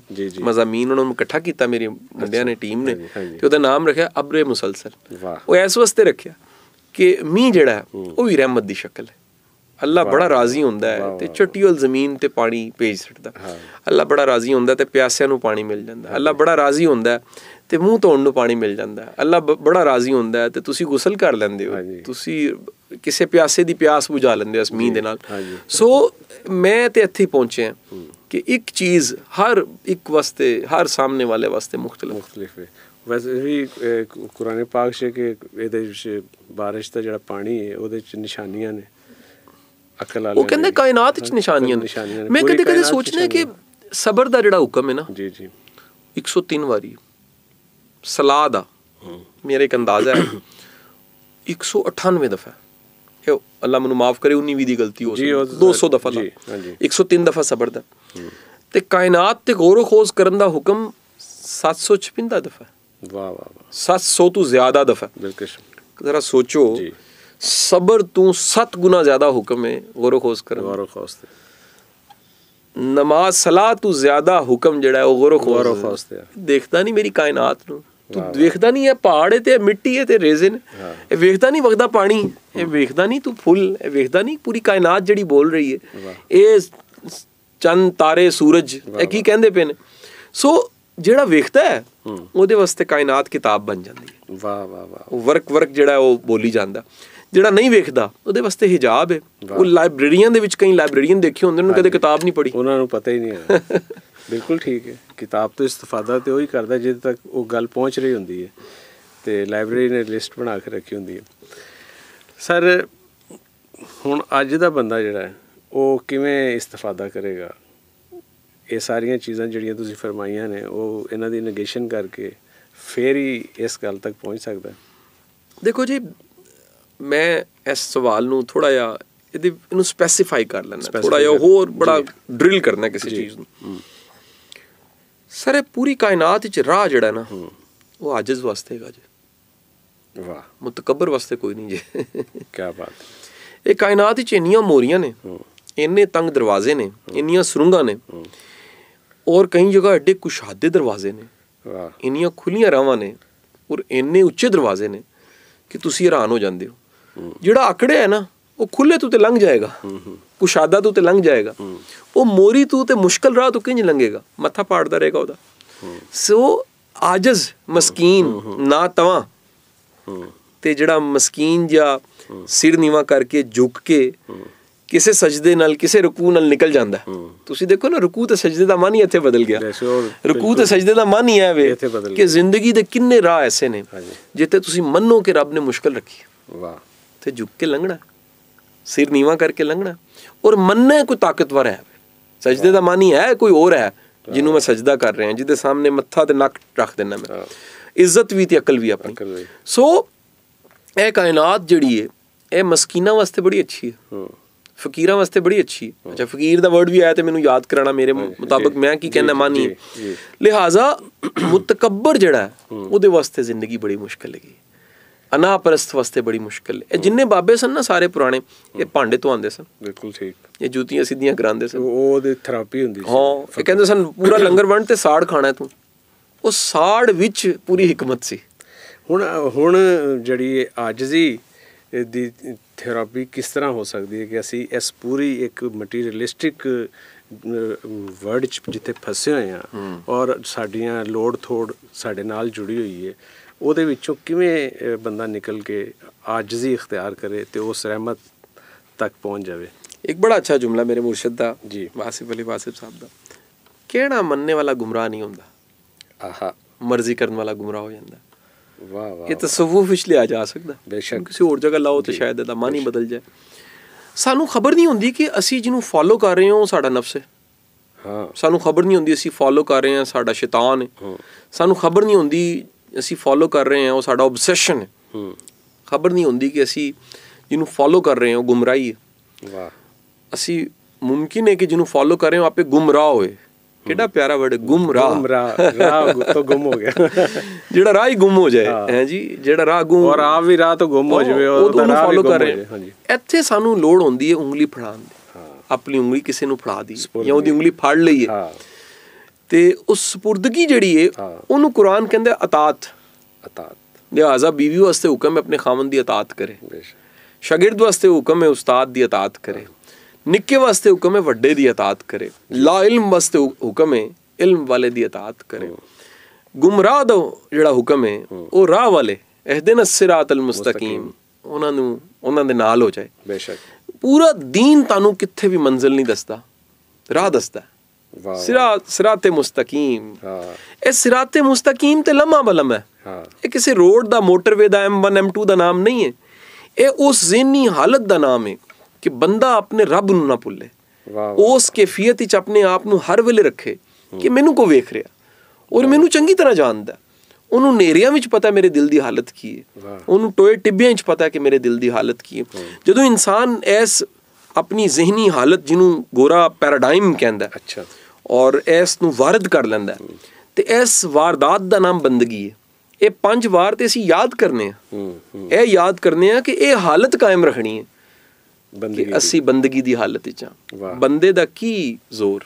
ਮਜ਼ਾਮੀਨ ਉਹਨਾਂ ਨੂੰ ਇਕੱਠਾ ਕੀਤਾ ਮੇਰੇ ਮੁੰਡਿਆਂ ਨੇ ਟੀਮ ਨੇ ਤੇ ਉਹਦਾ ਨਾਮ ਰੱਖਿਆ ਅਬਰੇ ਮੁਸਲਸਲ ਉਹ ਐਸ ਵਾਸਤੇ ਰੱਖਿਆ ਕਿ ਮੀ ਜਿਹੜਾ ਉਹ ਵੀ ਰਹਿਮਤ ਦੀ ਸ਼ਕਲ ਹੈ ਅੱਲਾ ਬੜਾ ਰਾਜ਼ੀ ਹੁੰਦਾ ਹੈ ਤੇ ਚਟਿਓਲ ਜ਼ਮੀਨ ਤੇ ਪਾਣੀ ਭੇਜ ਛੱਡਦਾ ਅੱਲਾ ਬੜਾ ਰਾਜ਼ੀ ਹੁੰਦਾ ਤੇ ਪਿਆਸਿਆਂ ਨੂੰ ਪਾਣੀ ਮਿਲ ਜਾਂਦਾ ਅੱਲਾ ਬੜਾ ਰਾਜ਼ੀ ਹੁੰਦਾ ਤੇ ਮੂੰਹ ਧੋਣ ਨੂੰ ਪਾਣੀ ਮਿਲ ਜਾਂਦਾ ਅੱਲਾ ਬੜਾ ਰਾਜ਼ੀ ਹੁੰਦਾ ਤੇ ਤੁਸੀਂ ਗੁਸਲ ਕਰ ਲੈਂਦੇ ਹੋ ਤੁਸੀਂ ਕਿਸੇ ਪਿਆਸੇ ਦੀ ਪਿਆਸ ਬੁਝਾ ਲੈਂਦੇ ਹੋ ਇਸ ਦੇ ਨਾਲ ਸੋ ਮੈਂ ਤੇ ਇੱਥੇ ਪਹੁੰਚੇ ਕਿ ਇੱਕ ਚੀਜ਼ ਹਰ ਇੱਕ ਵਾਸਤੇ ਹਰ ਸਾਹਮਣੇ ਵਾਲੇ ਵਾਸਤੇ ਮੁxtਲਫ ਮੁxtਲਫ ਹੈ ਵੈਸੇ ਵੀ ਕੁਰਾਨੇ ਪਾਕ 'ਚ ਕਿ ਇਹਦੇ ਵਿੱਚ بارش ਦਾ ਜਿਹੜਾ ਪਾਣੀ ਹੈ ਉਹਦੇ 'ਚ ਨਿਸ਼ਾਨੀਆਂ ਨੇ ਅਕਲ ਉਹ ਕਹਿੰਦੇ ਕਾਇਨਾਤ ਚ ਨਿਸ਼ਾਨੀਆਂ ਨੇ ਮੈਂ ਕਦੇ ਕਦੇ ਸੋਚਨੇ ਕਿ ਸਬਰ ਦਾ ਜਿਹੜਾ ਹੁਕਮ ਹੈ ਨਾ ਜੀ ਜੀ 103 ਵਾਰੀ ਸਲਾਹ ਦਾ ਮੇਰੇ ਇੱਕ ਅੰਦਾਜ਼ਾ ਹੈ 198 (coughs) ਦਫਾ ਇਹ ਅੱਲਾ ਮੈਨੂੰ ਮਾਫ ਕਰੇ 19 ਵੀ ਦੀ ਗਲਤੀ ਹੋ ਸਕਦੀ 200 ਦਫਾ ਜੀ ਹਾਂਜੀ 103 ਦਫਾ ਸਬਰ ਦਾ ਤੇ ਕਾਇਨਾਤ ਤੇ ਗੌਰੋ ਖੋਜ ਕਰਨ ਦਾ ਹੁਕਮ 756 ਦਫਾ ਵਾਹ ਵਾਹ 700 ਤੋਂ ਜ਼ਿਆਦਾ ਦਫਾ ਬਿਲਕੁਲ ਜ਼ਰਾ ਸੋਚੋ ਜੀ ਸਬਰ ਤੂੰ 7 ਗੁਣਾ ਜ਼ਿਆਦਾ ਹੁਕਮ ਹੈ ਗੌਰੋ ਖੋਸ ਕਰਨ ਗੌਰੋ ਖੋਸ ਤੇ ਨਮਾਜ਼ ਸਲਾਹ ਤੂੰ ਜ਼ਿਆਦਾ ਹੁਕਮ ਜਿਹੜਾ ਹੈ ਉਹ ਗੌਰੋ ਖੋਸ ਤੇ ਦੇਖਦਾ ਨਹੀਂ ਮੇਰੀ ਕਾਇਨਾਤ ਨੂੰ ਤੂੰ ਵੇਖਦਾ ਨਹੀਂ ਇਹ ਪਹਾੜ ਹੈ ਤੇ ਮਿੱਟੀ ਹੈ ਤੇ ਰੇਜ਼ਨ ਇਹ ਵੇਖਦਾ ਨਹੀਂ ਵਗਦਾ ਪਾਣੀ ਇਹ ਵੇਖਦਾ ਨਹੀਂ ਤੂੰ ਫੁੱਲ ਇਹ ਵੇਖਦਾ ਨਹੀਂ ਪੂਰੀ ਕਾਇਨਾਤ ਜਿਹੜੀ ਬੋਲ ਰਹੀ ਹੈ ਇਹ ਚੰਨ ਤਾਰੇ ਸੂਰਜ ਇਹ ਕੀ ਕਹਿੰਦੇ ਪਏ ਸੋ ਜਿਹੜਾ ਵੇਖਦਾ ਹੈ ਉਹਦੇ ਵਾਸਤੇ ਕਾਇਨਾਤ ਕਿਤਾਬ ਬਣ ਜਾਂਦੀ ਹੈ ਵਾਹ ਵਾਹ ਵਾਹ ਵਰਕ ਵਰਕ ਜਿਹੜਾ ਉਹ ਬੋਲੀ ਜਾਂਦਾ ਜਿਹੜਾ ਨਹੀਂ ਵੇਖਦਾ ਉਹਦੇ ਵਾਸਤੇ ਹਿਜਾਬ ਹੈ ਉਹ ਲਾਇਬ੍ਰੇਰੀਆਂ ਦੇ ਵਿੱਚ ਕਈ ਲਾਇਬ੍ਰੇਰੀਅਨ ਦੇਖੇ ਹੁੰਦੇ ਨੇ ਕਦੇ ਕਿਤਾਬ ਨਹੀਂ ਪੜ੍ਹੀ ਉਹਨਾਂ ਨੂੰ ਪਤਾ ਹੀ ਨਹੀਂ (laughs) ਬਿਲਕੁਲ ਠੀਕ ਹੈ ਕਿਤਾਬ ਤੋਂ ਇਸਤਫਾਦਾ ਤੇ ਉਹੀ ਕਰਦਾ ਜਿੱਦ ਤੱਕ ਉਹ ਗੱਲ ਪਹੁੰਚ ਰਹੀ ਹੁੰਦੀ ਹੈ ਤੇ ਲਾਇਬ੍ਰੇਰੀ ਨੇ ਲਿਸਟ ਬਣਾ ਕੇ ਰੱਖੀ ਹੁੰਦੀ ਹੈ ਸਰ ਹੁਣ ਅੱਜ ਦਾ ਬੰਦਾ ਜਿਹੜਾ ਉਹ ਕਿਵੇਂ ਇਸਤਫਾਦਾ ਕਰੇਗਾ ਇਹ ਸਾਰੀਆਂ ਚੀਜ਼ਾਂ ਜਿਹੜੀਆਂ ਤੁਸੀਂ ਫਰਮਾਈਆਂ ਨੇ ਉਹ ਇਹਨਾਂ ਦੀ ਨੇਗੇਸ਼ਨ ਕਰਕੇ ਫੇਰ ਹੀ ਇਸ ਗੱਲ ਤੱਕ ਪਹੁੰਚ ਸਕਦਾ ਦੇਖੋ ਜੀ ਮੈਂ ਇਸ ਸਵਾਲ ਨੂੰ ਥੋੜਾ ਜਿਹਾ ਇਹਦੇ ਇਹਨੂੰ ਸਪੈਸੀਫਾਈ ਕਰ ਲੈਣਾ ਥੋੜਾ ਜਿਹਾ ਹੋਰ ਬੜਾ ਡ੍ਰਿਲ ਕਰਨਾ ਕਿਸੇ ਚੀਜ਼ ਨੂੰ ਸਾਰੇ ਪੂਰੀ ਕਾਇਨਾਤ ਵਿੱਚ ਰਾਹ ਜਿਹੜਾ ਨਾ ਉਹ ਆਜਿਜ਼ ਵਾਸਤੇ ਹੈਗਾ ਜੀ ਵਾਹ ਮੁਤਕਬਰ ਵਾਸਤੇ ਕੋਈ ਨਹੀਂ ਜੀ ਕੀ ਬਾਤ ਇਹ ਕਾਇਨਾਤ ਵਿੱਚ ਇੰਨੀਆਂ ਮੋਰੀਆਂ ਨੇ ਇੰਨੇ ਤੰਗ ਦਰਵਾਜ਼ੇ ਨੇ ਇੰਨੀਆਂ ਸੁਰੰਗਾਂ ਨੇ ਔਰ ਕਈ ਜਗ੍ਹਾ ਐਡੇ ਕੁਸ਼ਾਦੇ ਦਰਵਾਜ਼ੇ ਨੇ ਵਾਹ ਇੰਨੀਆਂ ਖੁੱਲੀਆਂ ਰਾਵਾਂ ਨੇ ਔਰ ਇੰਨੇ ਉੱਚੇ ਦਰਵਾਜ਼ੇ ਨੇ ਕਿ ਤੁਸੀਂ ਹੈਰਾਨ ਹੋ ਜਾਂਦੇ ਹੋ ਜਿਹੜਾ ਆਕੜਿਆ ਹੈ ਨਾ ਉਹ ਖੁੱਲੇ ਤੂੰ ਤੇ ਲੰਘ ਜਾਏਗਾ ਹੂੰ ਹੂੰ ਕੁਸ਼ਾਦਾ ਤੂੰ ਤੇ ਲੰਘ ਜਾਏਗਾ ਉਹ ਮੋਰੀ ਤੂੰ ਤੇ ਮੁਸ਼ਕਲ ਰਾਹ ਤੂੰ ਕਿੰਜ ਲੰਗੇਗਾ ਮੱਥਾ ਪਾੜਦਾ ਰਹੇਗਾ ਉਹਦਾ ਸੋ ਆਜਜ਼ ਮਸਕੀਨ ਨਾ ਤਵਾ ਤੇ ਜਿਹੜਾ ਮਸਕੀਨ ਜਾਂ ਸਿਰ ਨੀਵਾ ਕਰਕੇ ਝੁੱਕ ਕੇ ਕਿਸੇ ਸਜਦੇ ਨਾਲ ਕਿਸੇ ਰਕੂ ਨਾਲ ਨਿਕਲ ਜਾਂਦਾ ਤੁਸੀਂ ਦੇਖੋ ਨਾ ਰਕੂ ਤੇ ਸਜਦੇ ਦਾ ਮਾਨੀ ਇੱਥੇ ਬਦਲ ਗਿਆ ਰਕੂ ਤੇ ਸਜਦੇ ਦਾ ਮਾਨੀ ਹੈ ਵੇ ਕਿ ਜ਼ਿੰਦਗੀ ਦੇ ਕਿੰਨੇ ਰਾਹ ਐਸੇ ਨੇ ਜਿੱਥੇ ਤੁਸੀਂ ਮੰਨੋ ਕਿ ਰੱਬ ਨੇ ਮੁਸ਼ਕਲ ਰੱਖੀ ਵਾਹ ਉੱਥੇ ਝੁੱਕ ਕੇ ਲੰਘਣਾ ਸਿਰ ਨੀਵਾ ਕਰਕੇ ਲੰਘਣਾ ਔਰ ਮੰਨਣਾ ਕੋਈ ਤਾਕਤਵਰ ਹੈ ਸਜਦੇ ਦਾ ਮਾਨੀ ਹੈ ਕੋਈ ਹੋਰ ਹੈ ਜਿਹਨੂੰ ਮੈਂ ਸਜਦਾ ਕਰ ਰਿਹਾ ਜਿਹਦੇ ਸਾਹਮਣੇ ਮੱਥਾ ਤੇ ਨੱਕ ਰੱਖ ਦਿੰਨਾ ਮੈਂ ਇੱਜ਼ਤ ਵੀ ਤੇ ਅਕਲ ਵੀ ਆਪਣੀ ਸੋ ਇਹ ਕਾਇਨਾਤ ਜਿਹੜੀ ਹੈ ਇਹ ਮਸਕੀਨਾ ਵਾਸਤੇ ਬੜੀ ਅੱਛੀ ਹੈ ਫਕੀਰਾਂ ਵਾਸਤੇ ਬੜੀ ਅੱਛੀ ਹੈ ਅੱਛਾ ਫਕੀਰ ਦਾ ਵਰਡ ਵੀ ਆਇਆ ਤੇ ਮੈਨੂੰ ਯਾਦ ਕਰਾਣਾ ਮੇਰੇ ਮੁਤਾਬਕ ਮੈਂ ਕੀ ਕਹਿਣਾ ਮਾਨੀ ਲਿਹਾਜ਼ਾ ਮੁਤਕਬਰ ਜਿਹੜਾ ਉਹਦੇ ਵਾਸਤੇ ਜ਼ਿੰਦਗੀ ਬੜੀ ਮੁਸ਼ਕਲ ਲੱਗੀ ਅਨਾਪਰਸਤ ਵਾਸਤੇ ਬੜੀ ਮੁਸ਼ਕਲ ਹੈ ਇਹ ਜਿੰਨੇ ਬਾਬੇ ਸਨ ਨਾ ਸਾਰੇ ਪੁਰਾਣੇ ਇਹ ਭਾਂਡੇ ਤੋਂ ਆਂਦੇ ਸਨ ਬਿਲਕੁਲ ਠੀਕ ਇਹ ਜੁੱਤੀਆਂ ਸਿੱਧੀਆਂ ਕਰਾਉਂਦੇ ਸਨ ਉਹ ਉਹਦੇ ਥੈਰਾਪੀ ਹੁੰਦੀ ਸੀ ਹਾਂ ਇਹ ਕਹਿੰਦੇ ਸਨ ਪੂਰਾ ਲੰਗਰ ਵੰਡ ਤੇ ਸਾੜ ਖਾਣਾ ਤੂੰ ਉਹ ਸਾੜ ਵਿੱਚ ਪੂਰੀ ਹਕਮਤ ਸੀ ਹੁਣ ਹੁਣ ਜਿਹੜੀ ਆਜਜ਼ੀ ਦੀ ਥੈਰਾਪੀ ਕਿਸ ਤਰ੍ਹਾਂ ਹੋ ਸਕਦੀ ਹੈ ਕਿ ਅਸੀਂ ਇਸ ਪੂਰੀ ਇੱਕ ਮਟੀਰੀਅਲਿਸਟਿਕ ਵਰਡ ਜਿੱਤੇ ਜਿੱਥੇ ਫਸੇ ਹੋਏ ਆ ਔਰ ਸਾਡੀਆਂ ਲੋੜ ਥੋੜ ਸਾਡੇ ਨਾਲ ਜੁੜੀ ਹੋਈ ਹੈ ਉਹਦੇ ਵਿੱਚੋਂ ਕਿਵੇਂ ਬੰਦਾ ਨਿਕਲ ਕੇ ਆਜਜ਼ੀ ਇਖਤਿਆਰ ਕਰੇ ਤੇ ਉਸ ਰਹਿਮਤ ਤੱਕ ਪਹੁੰਚ ਜਾਵੇ ਇੱਕ ਬੜਾ ਅੱਛਾ ਜੁਮਲਾ ਮੇਰੇ ਮੁਰਸ਼ਿਦ ਦਾ ਜੀ ਵਾਸਿਫ ਅਲੀ ਵਾਸਿਫ ਸਾਹਿਬ ਦਾ ਕਿਹੜਾ ਮੰਨਣੇ ਵਾਲਾ ਗੁਮਰਾਹ ਨਹੀਂ ਹੁੰਦਾ ਆਹਾ ਮਰਜ਼ੀ ਕਰਨ ਵਾਲਾ ਗੁਮਰਾਹ ਹੋ ਜਾਂਦਾ ਵਾਹ ਵਾਹ ਇਹ ਤਸਵੂਫ ਵਿੱਚ ਲਿਆ ਜਾ ਸਕਦਾ ਬੇਸ਼ੱਕ ਕਿਸੇ ਹੋਰ ਜਗ੍ਹਾ ਲਾਓ ਤੇ ਸ਼ਾਇਦ ਇਹਦਾ ਮਾਨੀ ਬਦਲ ਜਾਏ ਸਾਨੂੰ ਖਬਰ ਨਹੀਂ ਹੁੰਦੀ ਕਿ ਅਸੀਂ ਜਿਹਨੂੰ ਫਾਲੋ ਕਰ ਰਹੇ ਹਾਂ ਉਹ ਸਾਡਾ ਨਫਸ ਹੈ ਹਾਂ ਸਾਨੂੰ ਖਬਰ ਨਹੀਂ ਹੁੰਦੀ ਅਸੀਂ ਫਾਲੋ ਕਰ ਰਹੇ ਹਾਂ ਸਾਡਾ ਸ਼ੈਤਾਨ ਹੈ ਹਾਂ ਸਾਨੂੰ ਖਬਰ ਨਹੀਂ ਹੁੰਦੀ ਅਸੀਂ ਫੋਲੋ ਕਰ ਰਹੇ ਹਾਂ ਉਹ ਸਾਡਾ ਆਬਸੈਸ਼ਨ ਹੈ ਖਬਰ ਨਹੀਂ ਹੁੰਦੀ ਕਿ ਅਸੀਂ ਜਿਹਨੂੰ ਫੋਲੋ ਕਰ ਰਹੇ ਹਾਂ ਉਹ ਗੁੰਮਰਾਹੀ ਹੈ ਵਾਹ ਅਸੀਂ ਮੁਮਕਿਨ ਹੈ ਕਿ ਜਿਹਨੂੰ ਫੋਲੋ ਕਰ ਰਹੇ ਹਾਂ ਆਪੇ ਗੁੰਮਰਾਹ ਹੋਏ ਕਿਹੜਾ ਪਿਆਰਾ ਵਰਡ ਗੁੰਮਰਾਹ ਗੁੰਮਰਾਹ ਰਾਹ ਤੋਂ ਗੁੰਮ ਹੋ ਗਿਆ (laughs) ਜਿਹੜਾ ਰਾਹ ਹੀ ਗੁੰਮ ਹੋ ਜਾਏ ਹੈ ਜੀ ਜਿਹੜਾ ਰਾਹ ਗੁੰਮ ਔਰ ਆ ਵੀ ਰਾਹ ਤੋਂ ਗੁੰਮ ਹੋ ਜਵੇ ਉਹ ਰਾਹ ਫੋਲੋ ਕਰ ਰਹੇ ਹਾਂ ਇੱਥੇ ਸਾਨੂੰ ਲੋੜ ਹੁੰਦੀ ਹੈ ਉਂਗਲੀ ਫੜਾਉਣ ਦੀ ਆਪਣੀ ਉਂਗਲੀ ਕਿਸੇ ਨੂੰ ਫੜਾ ਦੀ ਜਾਂ ਉਹਦੀ ਉਂਗਲੀ ਫੜ ਲਈਏ ਹਾਂ ਤੇ ਉਸ سپردਗੀ ਜਿਹੜੀ ਏ ਉਹਨੂੰ ਕੁਰਾਨ ਕਹਿੰਦਾ ਅਤਾਤ ਅਤਾਤ ਲਿਹਾਜ਼ਾ ਬੀਵੀ ਵਾਸਤੇ ਹੁਕਮ ਹੈ ਆਪਣੇ ਖਾਵੰਦ ਦੀ ਅਤਾਤ ਕਰੇ ਸ਼ਾਗਿਰਦ ਵਾਸਤੇ ਹੁਕਮ ਹੈ ਉਸਤਾਦ ਦੀ ਅਤਾਤ ਕਰੇ ਨਿੱਕੇ ਵਾਸਤੇ ਹੁਕਮ ਹੈ ਵੱਡੇ ਦੀ ਅਤਾਤ ਕਰੇ ਲਾ ਇਲਮ ਵਾਸਤੇ ਹੁਕਮ ਹੈ ਇਲਮ ਵਾਲੇ ਦੀ ਅਤਾਤ ਕਰੇ ਗੁੰਮਰਾਹ ਦਾ ਜਿਹੜਾ ਹੁਕਮ ਹੈ ਉਹ ਰਾਹ ਵਾਲੇ ਅਹਦਿਨ ਸਿਰਾਤਲ ਮੁਸਤਕੀਮ ਉਹਨਾਂ ਨੂੰ ਉਹਨਾਂ ਦੇ ਨਾਲ ਹੋ ਜਾਏ ਬੇਸ਼ੱਕ ਪੂਰਾ ਦੀਨ ਤੁਹਾਨੂੰ ਕਿੱਥੇ ਵੀ ਮੰਜ਼ਿਲ ਨਹੀਂ ਦੱਸਦਾ ਰਾਹ ਦੱਸਦਾ ਸਿਰਾਤ ਸਿਰਾਤੇ ਮੁਸਤਕੀਮ ਹਾਂ ਇਹ ਸਿਰਾਤੇ ਮੁਸਤਕੀਮ ਤੇ ਲੰਮਾ ਬਲਮ ਹੈ ਹਾਂ ਇਹ ਕਿਸੇ ਰੋਡ ਦਾ ਮੋਟਰਵੇ ਦਾ M1 M2 ਦਾ ਨਾਮ ਨਹੀਂ ਹੈ ਇਹ ਉਸ ਜ਼ਿਹਨੀ ਹਾਲਤ ਦਾ ਨਾਮ ਹੈ ਕਿ ਬੰਦਾ ਆਪਣੇ ਰੱਬ ਨੂੰ ਨਾ ਭੁੱਲੇ ਉਸ ਕੈਫੀਅਤ ਵਿੱਚ ਆਪਣੇ ਆਪ ਨੂੰ ਹਰ ਵੇਲੇ ਰੱਖੇ ਕਿ ਮੈਨੂੰ ਕੋ ਵੇਖ ਰਿਹਾ ਔਰ ਮੈਨੂੰ ਚੰਗੀ ਤਰ੍ਹਾਂ ਜਾਣਦਾ ਉਹਨੂੰ ਨੇਰੀਆਂ ਵਿੱਚ ਪਤਾ ਮੇਰੇ ਦਿਲ ਦੀ ਹਾਲਤ ਕੀ ਹੈ ਉਹਨੂੰ ਟੋਏ ਟਿੱਬਿਆਂ ਵਿੱਚ ਪਤਾ ਕਿ ਮੇਰੇ ਦਿਲ ਦੀ ਹਾਲਤ ਕੀ ਹੈ ਜਦੋਂ ਇਨਸਾਨ ਇਸ ਆਪਣੀ ਜ਼ਿਹਨੀ ਹਾਲਤ ਜਿਹਨੂੰ ਗੋਰਾ ਪੈਰਾਡਾਈਮ ਕਹਿੰਦਾ ਅੱਛਾ ਔਰ ਇਸ ਨੂੰ ਵਾਰਦ ਕਰ ਲੈਂਦਾ ਤੇ ਇਸ ਵਾਰਦਾਤ ਦਾ ਨਾਮ ਬੰਦਗੀ ਹੈ ਇਹ ਪੰਜ ਵਾਰ ਤੇ ਅਸੀਂ ਯਾਦ ਕਰਨੇ ਆ ਇਹ ਯਾਦ ਕਰਨੇ ਆ ਕਿ ਇਹ ਹਾਲਤ ਕਾਇਮ ਰੱਖਣੀ ਹੈ ਬੰਦਗੀ ਅਸੀਂ ਬੰਦਗੀ ਦੀ ਹਾਲਤ ਵਿੱਚ ਆ ਬੰਦੇ ਦਾ ਕੀ ਜ਼ੋਰ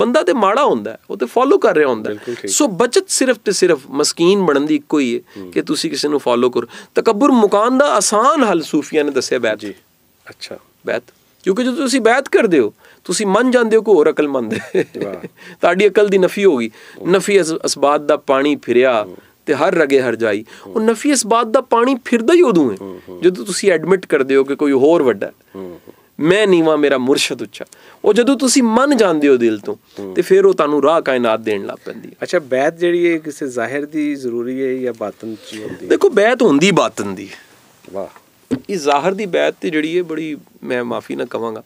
ਬੰਦਾ ਤੇ ਮਾੜਾ ਹੁੰਦਾ ਉਹ ਤੇ ਫੋਲੋ ਕਰ ਰਿਹਾ ਹੁੰਦਾ ਸੋ ਬਚਤ ਸਿਰਫ ਤੇ ਸਿਰਫ ਮਸਕੀਨ ਬਣਨ ਦੀ ਇੱਕੋ ਹੀ ਹੈ ਕਿ ਤੁਸੀਂ ਕਿਸੇ ਨੂੰ ਫੋਲੋ ਕਰੋ ਤਕਬਰ ਮੁਕਾਨ ਦਾ ਆਸਾਨ ਹੱਲ ਸੂਫੀਆਂ ਨੇ ਦੱਸਿਆ ਬੈਤ ਜੀ ਅੱਛਾ ਬੈਤ ਕਿਉਂਕਿ ਜਦੋਂ ਤੁਸੀਂ ਬੈਤ ਕਰਦੇ ਹੋ ਤੁਸੀਂ ਮੰਨ ਜਾਂਦੇ ਹੋ ਕਿ ਹੋਰ ਅਕਲਮੰਦ ਹੈ ਤੁਹਾਡੀ ਅਕਲ ਦੀ ਨਫੀ ਹੋ ਗਈ ਨਫੀ ਅਸਬਾਤ ਦਾ ਪਾਣੀ ਫਿਰਿਆ ਤੇ ਹਰ ਰਗੇ ਹਰ ਜਾਈ ਉਹ ਨਫੀ ਅਸਬਾਤ ਦਾ ਪਾਣੀ ਫਿਰਦਾ ਹੀ ਉਦੋਂ ਹੈ ਜਦੋਂ ਤੁਸੀਂ ਐਡਮਿਟ ਕਰਦੇ ਹੋ ਕਿ ਕੋਈ ਹੋਰ ਵੱਡਾ ਮੈਂ ਨੀਵਾ ਮੇਰਾ ਮੁਰਸ਼ਦ ਉੱਚਾ ਉਹ ਜਦੋਂ ਤੁਸੀਂ ਮੰਨ ਜਾਂਦੇ ਹੋ ਦਿਲ ਤੋਂ ਤੇ ਫਿਰ ਉਹ ਤੁਹਾਨੂੰ ਰਾਹ ਕਾਇਨਾਤ ਦੇਣ ਲੱਗ ਪੈਂਦੀ ਹੈ ਅੱਛਾ ਬੈਤ ਜਿਹੜੀ ਹੈ ਕਿਸੇ ਜ਼ਾਹਿਰ ਦੀ ਜ਼ਰੂਰੀ ਹੈ ਜਾਂ ਬਾਤਨ ਦੀ ਹੁੰਦੀ ਹੈ ਦੇਖੋ ਬੈਤ ਹੁੰਦੀ ਬਾਤਨ ਦੀ ਵਾਹ ਇਹ ਜ਼ਾਹਿਰ ਦੀ ਬੈਤ ਤੇ ਜਿਹੜੀ ਹੈ ਬੜੀ ਮੈਂ ਮਾਫੀ ਨਾ ਕਵਾਂਗਾ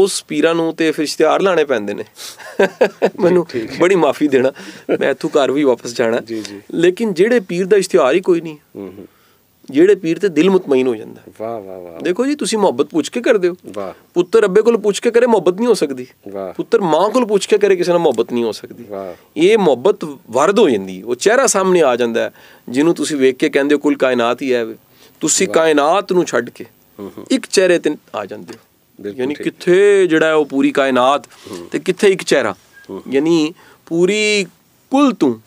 ਉਸ ਪੀਰਾਂ ਨੂੰ ਤੇ ਫਿਰ ਇਸ਼ਤਿਹਾਰ ਲਾਣੇ ਪੈਂਦੇ ਨੇ ਮੈਨੂੰ ਬੜੀ ਮਾਫੀ ਦੇਣਾ ਮੈਂ ਇਥੋਂ ਘਰ ਵੀ ਵਾਪਸ ਜਾਣਾ ਜੀ ਜੀ ਲੇਕਿਨ ਜਿਹੜੇ ਪੀਰ ਦਾ ਇਸ਼ਤਿਹਾਰ ਹੀ ਕੋਈ ਨਹੀਂ ਜਿਹੜੇ ਪੀਰ ਤੇ ਦਿਲ ਮਤਮਈਨ ਹੋ ਜਾਂਦਾ ਵਾਹ ਵਾਹ ਵਾਹ ਦੇਖੋ ਜੀ ਤੁਸੀਂ ਮੁਹੱਬਤ ਪੁੱਛ ਕੇ ਕਰਦੇ ਹੋ ਵਾਹ ਪੁੱਤਰ ਅੱਬੇ ਕੋਲ ਪੁੱਛ ਕੇ ਕਰੇ ਮੁਹੱਬਤ ਨਹੀਂ ਹੋ ਸਕਦੀ ਵਾਹ ਪੁੱਤਰ ਮਾਂ ਕੋਲ ਪੁੱਛ ਕੇ ਕਰੇ ਕਿਸੇ ਨਾਲ ਮੁਹੱਬਤ ਨਹੀਂ ਹੋ ਸਕਦੀ ਵਾਹ ਇਹ ਮੁਹੱਬਤ ਵਰਦ ਹੋ ਜਾਂਦੀ ਉਹ ਚਿਹਰਾ ਸਾਹਮਣੇ ਆ ਜਾਂਦਾ ਜਿਹਨੂੰ ਤੁਸੀਂ ਵੇਖ ਕੇ ਕਹਿੰਦੇ ਹੋ ਕੁਲ ਕਾਇਨਾਤ ਹੀ ਹੈ ਤੁਸੀਂ ਕਾਇਨਾਤ ਨੂੰ ਛੱਡ ਕੇ ਇੱਕ ਚਿਹਰੇ ਤੇ ਆ ਜਾਂਦੇ ਹੋ ਯਾਨੀ ਕਿੱਥੇ ਜਿਹੜਾ ਉਹ ਪੂਰੀ ਕਾਇਨਾਤ ਤੇ ਕਿੱਥੇ ਇੱਕ ਚਿਹਰਾ ਯਾਨੀ ਪੂਰੀ ਕੁੱਲ ਤੂੰ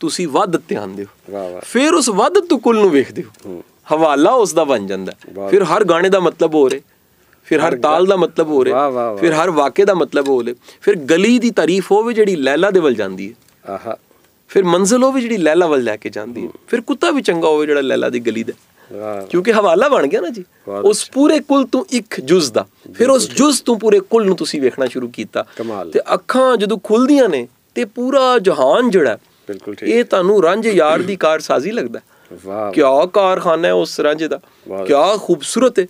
ਤੁਸੀਂ ਵੱਧ ਧਿਆਨ ਦਿਓ ਫਿਰ ਉਸ ਵੱਧ ਤੋਂ ਕੁੱਲ ਨੂੰ ਵੇਖਦੇ ਹੋ ਹਵਾਲਾ ਉਸ ਦਾ ਬਣ ਜਾਂਦਾ ਫਿਰ ਹਰ ਗਾਣੇ ਦਾ ਮਤਲਬ ਹੋ ਰਿਹਾ ਫਿਰ ਹਰ ਤਾਲ ਦਾ ਮਤਲਬ ਹੋ ਰਿਹਾ ਫਿਰ ਹਰ ਵਾਕੇ ਦਾ ਮਤਲਬ ਹੋ ਰਿਹਾ ਫਿਰ ਗਲੀ ਦੀ ਤਾਰੀਫ ਹੋਵੇ ਜਿਹੜੀ ਲੈਲਾ ਦੇ ਵੱਲ ਜਾਂਦੀ ਹੈ ਆਹਾ ਫਿਰ ਮੰਜ਼ਲ ਹੋਵੇ ਜਿਹੜੀ ਲੈਲਾ ਵੱਲ ਲੈ ਕੇ ਜਾਂਦੀ ਹੈ ਫਿਰ ਕੁੱਤਾ ਵੀ ਚੰਗਾ ਹੋਵੇ ਜਿਹੜਾ ਲੈਲਾ ਦੀ ਗਲੀ ਦਾ ਕਿਉਂਕਿ ਹਵਾਲਾ ਬਣ ਗਿਆ ਨਾ ਜੀ ਉਸ ਪੂਰੇ ਕੁਲ ਤੋਂ ਇੱਕ ਜੁਜ਼ ਦਾ ਫਿਰ ਉਸ ਜੁਜ਼ ਤੋਂ ਪੂਰੇ ਕੁਲ ਨੂੰ ਤੁਸੀਂ ਵੇਖਣਾ ਸ਼ੁਰੂ ਕੀਤਾ ਤੇ ਅੱਖਾਂ ਜਦੋਂ ਖੁੱਲਦੀਆਂ ਨੇ ਤੇ ਪੂਰਾ ਜਹਾਨ ਜਿਹੜਾ ਬਿਲਕੁਲ ਠੀਕ ਇਹ ਤੁਹਾਨੂੰ ਰਾਂਝੇ ਯਾਰ ਦੀ ਕਾਰਸਾਜ਼ੀ ਲੱਗਦਾ ਵਾਹ ਕਿਆ ਕਾਰਖਾਨਾ ਹੈ ਉਸ ਰਾਂਝੇ ਦਾ ਕਿਆ ਖੂਬਸੂਰਤ ਹੈ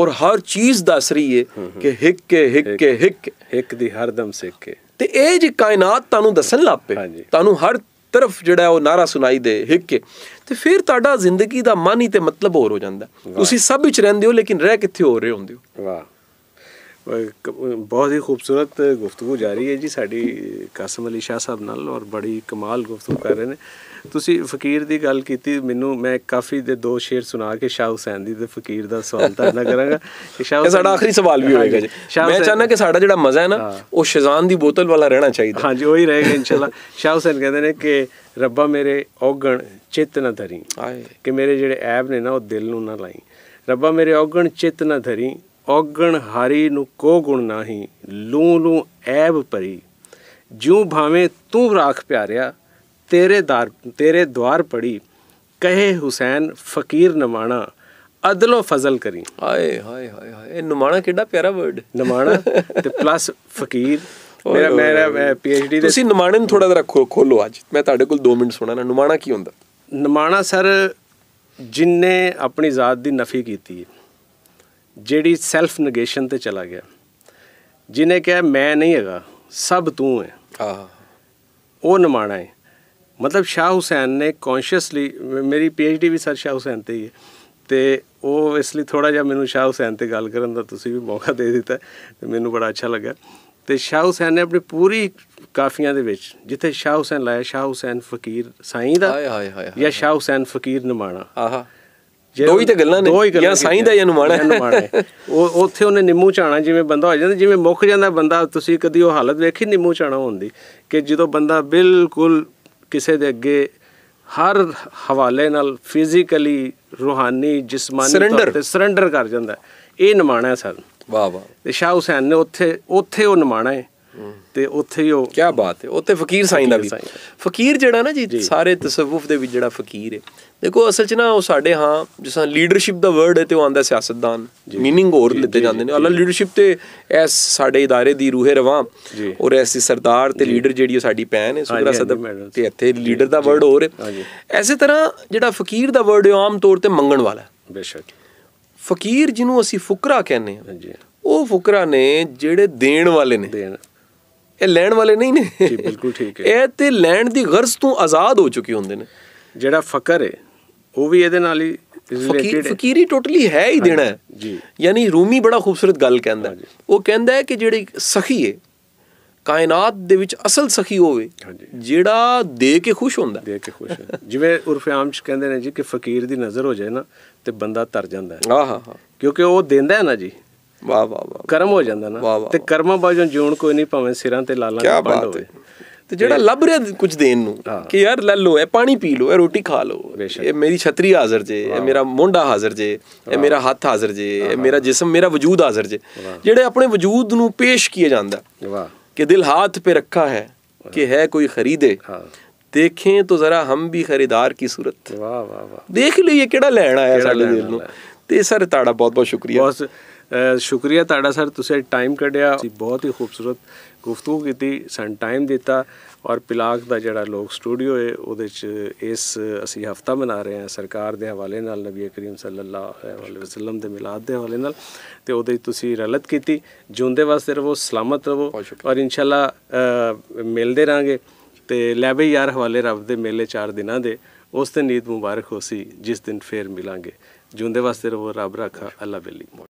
ਔਰ ਹਰ ਚੀਜ਼ ਦੱਸ ਰਹੀ ਹੈ ਕਿ ਹਿੱਕ ਕੇ ਹਿੱਕ ਕੇ ਹਿੱਕ ਹਿੱਕ ਦੀ ਹਰਦਮ ਸਿੱਕੇ ਤੇ ਇਹ ਜੀ ਕਾਇਨਾਤ ਤੁਹਾਨੂੰ ਦੱਸਣ ਲੱਪੇ ਤੁਹਾਨੂੰ ਹਰ ਤਰਫ ਜਿਹੜਾ ਉਹ ਨਾਰਾ ਸੁਣਾਈ ਦੇ ਹਿੱਕ ਕੇ ਤੇ ਫਿਰ ਤੁਹਾਡਾ ਜ਼ਿੰਦਗੀ ਦਾ ਮਨ ਹੀ ਤੇ ਮਤਲਬ ਹੋਰ ਹੋ ਜਾਂਦਾ ਤੁਸੀਂ ਸਭ ਵਿੱਚ ਰਹਿੰਦੇ ਹੋ ਲੇਕਿਨ ਰਹਿ ਕਿੱਥੇ ਹੋ ਰਹੇ ਹੁੰਦੇ ਹੋ ਵਾਹ ਬਹੁਤ ਹੀ ਖੂਬਸੂਰਤ ਗੁਫ਼ਤਗੂ ਜਾਰੀ ਹੈ ਜੀ ਸਾਡੀ ਕਾਸਮ ਅਲੀ ਸ਼ਾਹ ਸਾਹਿਬ ਨਾਲ ਔਰ ਬੜੀ ਕਮਾਲ ਗੁਫ਼ਤਗੂ ਕਰ ਰਹੇ ਨੇ ਤੁਸੀਂ ਫਕੀਰ ਦੀ ਗੱਲ ਕੀਤੀ ਮੈਨੂੰ ਮੈਂ ਕਾਫੀ ਦੇ ਦੋ ਸ਼ੇਰ ਸੁਣਾ ਕੇ ਸ਼ਾਹ ਹੁਸੈਨ ਦੀ ਤੇ ਫਕੀਰ ਦਾ ਸਵਾਲ ਨਾ ਕਰਾਂਗਾ ਇਹ ਸਾਡਾ ਆਖਰੀ ਸਵਾਲ ਵੀ ਹੋਏਗਾ ਜੀ ਮੈਂ ਚਾਹਨਾ ਕਿ ਸਾਡਾ ਜਿਹੜਾ ਮਜ਼ਾ ਹੈ ਨਾ ਉਹ ਸ਼ਜ਼ਾਨ ਦੀ ਬੋਤਲ ਵਾਲਾ ਰਹਿਣਾ ਚਾਹੀਦਾ ਹਾਂਜੀ ਉਹੀ ਰਹੇਗਾ ਇਨਸ਼ਾਅੱਲਾ ਸ਼ਾਹ ਹੁਸੈਨ ਕਹਿੰਦੇ ਨੇ ਕਿ ਰੱਬਾ ਮੇਰੇ ਔਗਣ ਚਿੱਤ ਨਾ ਧਰੀ ਕਿ ਮੇਰੇ ਜਿਹੜੇ ਐਬ ਨੇ ਨਾ ਉਹ ਦਿਲ ਨੂੰ ਨਾ ਲਾਈ ਰੱਬਾ ਮੇਰੇ ਔਗਣ ਚਿੱਤ ਨਾ ਧਰੀ ਔਗਣ ਹਾਰੀ ਨੂੰ ਕੋ ਗੁਣ ਨਾਹੀ ਲੂ ਲੂ ਐਬ ਭਰੀ ਜਿਉ ਭਾਵੇਂ ਤੂੰ ਰਾਖ ਪਿਆਰਿਆ ਤੇਰੇ ਦਰ ਤੇਰੇ ਦਵਾਰ ਪੜੀ ਕਹੇ ਹੁਸੈਨ ਫਕੀਰ ਨਮਾਣਾ ਅਦਲੋ ਫਜ਼ਲ ਕਰੀ ਹਾਏ ਹਾਏ ਹਾਏ ਇਹ ਨਮਾਣਾ ਕਿੱਡਾ ਪਿਆਰਾ ਵਰਡ ਨਮਾਣਾ ਤੇ ਪਲੱਸ ਫਕੀਰ ਮੇਰਾ ਮੇਰਾ ਪੀਐਚਡੀ ਦੇ ਤੁਸੀਂ ਨਮਾਣੇ ਨੂੰ ਥੋੜਾ ਜਿਹਾ ਰੱਖੋ ਖੋਲੋ ਅੱਜ ਮੈਂ ਤੁਹਾਡੇ ਕੋਲ 2 ਮਿੰਟ ਨਾ ਨਮਾਣਾ ਕੀ ਹੁੰਦਾ ਨਮਾਣਾ ਸਰ ਜਿਨਨੇ ਆਪਣੀ ਜ਼ਾਤ ਦੀ ਨਫੀ ਕੀਤੀ ਜਿਹੜੀ ਸੈਲਫ ਨੇਗੇਸ਼ਨ ਤੇ ਚਲਾ ਗਿਆ ਜਿਨੇ ਕਿਹਾ ਮੈਂ ਨਹੀਂ ਹੈਗਾ ਸਭ ਤੂੰ ਹੈ ਆਹ ਉਹ ਨਮਾਣਾ ਹੈ ਮਤਲਬ ਸ਼ਾਹ ਹੁਸੈਨ ਨੇ ਕੌਨਸ਼ੀਅਸਲੀ ਮੇਰੀ ਪੀਐਚਡੀ ਵੀ ਸਰ ਸ਼ਾਹ ਹੁਸੈਨ ਤੇ ਹੀ ਹੈ ਤੇ ਉਹ ਇਸ ਲਈ ਥੋੜਾ ਜਿਹਾ ਮੈਨੂੰ ਸ਼ਾਹ ਹੁਸੈਨ ਤੇ ਗੱਲ ਕਰਨ ਦਾ ਤੁਸੀਂ ਵੀ ਮੌਕਾ ਦੇ ਦਿੱਤਾ ਤੇ ਮੈਨੂੰ ਬੜਾ ਅੱਛਾ ਲੱਗਾ ਤੇ ਸ਼ਾਹ ਹੁਸੈਨ ਨੇ ਆਪਣੀ ਪੂਰੀ ਕਾਫੀਆਂ ਦੇ ਵਿੱਚ ਜਿੱਥੇ ਸ਼ਾਹ ਹੁਸੈਨ ਲਾਇਆ ਸ਼ਾਹ ਹੁਸੈਨ ਫਕੀਰ ਸਾਈਂ ਦਾ ਹਾਏ ਹਾਏ ਹਾਏ ਜਾਂ ਸ਼ਾਹ ਹੁਸੈਨ ਫਕੀਰ ਨਿਮਾਣਾ ਆਹਾ ਦੋ ਹੀ ਤਾਂ ਗੱਲਾਂ ਨੇ ਜਾਂ ਸਾਈਂ ਦਾ ਜਾਂ ਨਿਮਾਣਾ ਉਹ ਉੱਥੇ ਉਹਨੇ ਨਿੰਮੂ ਚਾਣਾ ਜਿਵੇਂ ਬੰਦਾ ਹੋ ਜਾਂਦਾ ਜਿਵੇਂ ਮੁੱਕ ਜਾਂਦਾ ਬੰਦਾ ਤੁਸੀਂ ਕਦੀ ਉਹ ਹਾਲਤ ਵੇਖੀ ਨਿੰਮੂ ਚਾਣਾ ਹੁੰਦੀ ਕਿ ਜਦੋਂ ਬੰਦਾ ਬਿਲਕੁਲ ਕਿਸੇ ਦੇ ਅੱਗੇ ਹਰ ਹਵਾਲੇ ਨਾਲ ਫਿਜ਼ੀਕਲੀ ਰੂਹਾਨੀ ਜਿਸਮਾਨੀ ਤੌਰ ਤੇ ਸਰੈਂਡਰ ਕਰ ਜਾਂਦਾ ਇਹ ਨਿਮਾਣਾ ਹੈ ਸਰ ਵਾਹ ਵਾਹ ਤੇ ਸ਼ਾਹ ਹੁਸੈਨ ਨੇ ਉੱਥੇ ਉੱਥੇ ਉਹ ਨਿਮਾਣਾ ਹੈ ਤੇ ਉੱਥੇ ਉਹ ਕੀ ਬਾਤ ਹੈ ਉੱਥੇ ਫਕੀਰ ਸਾਈਂ ਦਾ ਵੀ ਫਕੀਰ ਜਿਹੜਾ ਨਾ ਜੀ ਸਾਰੇ ਤਸਵੁਫ ਦੇ ਵਿੱਚ ਜਿਹੜਾ ਫਕੀਰ ਹੈ ਦੇਖੋ ਅਸਲ 'ਚ ਨਾ ਉਹ ਸਾਡੇ ਹਾਂ ਜਿਸਾਂ ਲੀਡਰਸ਼ਿਪ ਦਾ ਵਰਡ ਹੈ ਤੇ ਉਹ ਆਂਦਾ ਸਿਆਸਤਦਾਨ मीनिंग ਹੋਰ ਲਿੱਤੇ ਜਾਂਦੇ ਨੇ ਅੱਲਾ ਲੀਡਰਸ਼ਿਪ ਤੇ ਐਸ ਸਾਡੇ ਇਦਾਰੇ ਦੀ ਰੂਹੇ ਰਵਾਂ ਔਰ ਐਸੀ ਸਰਦਾਰ ਤੇ ਲੀਡਰ ਜਿਹੜੀ ਉਹ ਸਾਡੀ ਪੈਨ ਹੈ ਸੁਖਰਾ ਸਦਰ ਤੇ ਇੱਥੇ ਲੀਡਰ ਦਾ ਵਰਡ ਹੋਰ ਹੈ ਐਸੇ ਤਰ੍ਹਾਂ ਜਿਹੜਾ ਫਕੀਰ ਦਾ ਵਰਡ ਹੈ ਆਮ ਤੌਰ ਤੇ ਮੰਗਣ ਵਾਲਾ ਬੇਸ਼ੱਕ ਫਕੀਰ ਜਿਹਨੂੰ ਅਸੀਂ ਫੁਕਰਾ ਕਹਿੰਦੇ ਆ ਉਹ ਫੁਕਰਾ ਨੇ ਜਿਹੜੇ ਦੇਣ ਵਾਲੇ ਨੇ ਇਹ ਲੈਣ ਵਾਲੇ ਨਹੀਂ ਨੇ ਜੀ ਬਿਲਕੁਲ ਠੀਕ ਹੈ ਇਹ ਤੇ ਲੈਣ ਦੀ ਗਰਜ਼ ਤੋਂ ਆਜ਼ਾਦ ਹੋ ਚੁੱਕੇ ਹੁੰਦੇ ਨੇ ਜਿਹੜਾ ਫਕਰ ਹੈ ਉਹ ਵੀ ਇਹਦੇ ਨਾਲ ਹੀ ਫਕੀਰ ਫਕੀਰੀ ਟੋਟਲੀ ਹੈ ਹੀ ਦੇਣਾ ਜੀ ਯਾਨੀ ਰੂਮੀ ਬੜਾ ਖੂਬਸੂਰਤ ਗੱਲ ਕਹਿੰਦਾ ਉਹ ਕਹਿੰਦਾ ਹੈ ਕਿ ਜਿਹੜੀ ਸਖੀ ਹੈ ਕਾਇਨਾਤ ਦੇ ਵਿੱਚ ਅਸਲ ਸਖੀ ਹੋਵੇ ਜਿਹੜਾ ਦੇ ਕੇ ਖੁਸ਼ ਹੁੰਦਾ ਦੇ ਕੇ ਖੁਸ਼ ਜਿਵੇਂ ਉਰਫ ਆਮ ਚ ਕਹਿੰਦੇ ਨੇ ਜੀ ਕਿ ਫਕੀਰ ਦੀ ਨਜ਼ਰ ਹੋ ਜਾਏ ਨਾ ਤੇ ਬੰਦਾ ਤਰ ਜਾਂਦਾ ਆਹਾ ਕਿਉਂਕਿ ਉਹ ਦਿੰਦਾ ਹੈ ਨਾ ਜੀ ਵਾਹ ਵਾਹ ਵਾਹ ਕਰਮ ਹੋ ਜਾਂਦਾ ਨਾ ਤੇ ਕਰਮਾਂ ਬਾਝੋਂ ਜੂਣ ਕੋਈ ਨਹੀਂ ਭਾਵੇਂ ਸਿਰਾਂ ਤੇ ਲਾਲਾਂ ਦਾ ਪੰਡ ਹੋਵੇ ਤੇ ਜਿਹੜਾ ਲੱਭ ਰਿਹਾ ਕੁਝ ਦੇਣ ਨੂੰ ਕਿ ਯਾਰ ਲੈ ਲੋ ਇਹ ਪਾਣੀ ਪੀ ਲੋ ਇਹ ਰੋਟੀ ਖਾ ਲੋ ਇਹ ਮੇਰੀ ਛਤਰੀ ਹਾਜ਼ਰ ਜੇ ਇਹ ਮੇਰਾ ਮੁੰਡਾ ਹਾਜ਼ਰ ਜੇ ਇਹ ਮੇਰਾ ਹੱਥ ਹਾਜ਼ਰ ਜੇ ਇਹ ਮੇਰਾ ਜਿਸਮ ਮੇਰਾ ਵਜੂਦ ਹਾਜ਼ਰ ਜੇ ਜਿਹੜੇ ਆਪਣੇ ਵਜੂਦ ਨੂੰ ਪੇਸ਼ ਕੀਤਾ ਜਾਂਦਾ ਵਾਹ ਕਿ ਦਿਲ ਹੱਥ ਤੇ ਰੱਖਾ ਹੈ ਕਿ ਹੈ ਕੋਈ ਖਰੀਦੇ ਹਾਂ ਦੇਖੇ ਤੋ ਜ਼ਰਾ ਹਮ ਵੀ ਖਰੀਦਾਰ ਕੀ ਸੂਰਤ ਵਾਹ ਵਾਹ ਵਾਹ ਦੇਖ ਲਈਏ ਕਿਹੜਾ ਲੈਣ ਆਇਆ ਸਾਡੇ ਦਿਲ ਨੂੰ ਤੇ ਸਰ ਤੁਹਾਡਾ ਬਹੁਤ ਬਹੁਤ ਸ਼ੁਕਰੀਆ ਸ਼ੁਕਰੀਆ ਤੁਹਾਡਾ ਸਰ ਤੁਸੀਂ ਟਾਈਮ ਕੱਢਿਆ ਸੀ ਬਹੁਤ ਹੀ ਖੂਬਸੂਰਤ ਗੁਫ਼ਤਗੂ ਕੀਤੀ ਸਨ ਟਾਈਮ ਦਿੱਤਾ ਔਰ ਪਿਲਾਕ ਦਾ ਜਿਹੜਾ ਲੋਕ ਸਟੂਡੀਓ ਹੈ ਉਹਦੇ 'ਚ ਇਸ ਅਸੀਂ ਹਫਤਾ ਮਨਾ ਰਹੇ ਹਾਂ ਸਰਕਾਰ ਦੇ ਹਵਾਲੇ ਨਾਲ ਨਬੀ ਕਰੀਮ ਸੱਲੱਲਾਹੁ ਅਲੈਹਿ ਵਸੱਲਮ ਦੇ ਮਿਲਾਦ ਦੇ ਹਵਾਲੇ ਨਾਲ ਤੇ ਉਹਦੇ ਤੁਸੀਂ ਰਲਤ ਕੀਤੀ ਜੁੰਦੇ ਵਾਸਤੇ ਰਹੋ ਸਲਾਮਤ ਰਹੋ ਔਰ ਇਨਸ਼ਾਅੱਲਾ ਮਿਲਦੇ ਰਾਂਗੇ ਤੇ ਲੈ ਬਈ ਯਾਰ ਹਵਾਲੇ ਰੱਬ ਦੇ ਮੇਲੇ 4 ਦਿਨਾਂ ਦੇ ਉਸ ਦਿਨ ਈਦ ਮੁਬਾਰਕ ਹੋਸੀ ਜਿਸ ਦਿਨ ਫੇਰ ਮਿਲਾਂਗੇ ਜੁੰਦੇ ਵਾਸਤੇ ਰਹੋ ਰੱਬ ਰੱਖਾ ਅੱਲਾ ਬੇਲੀ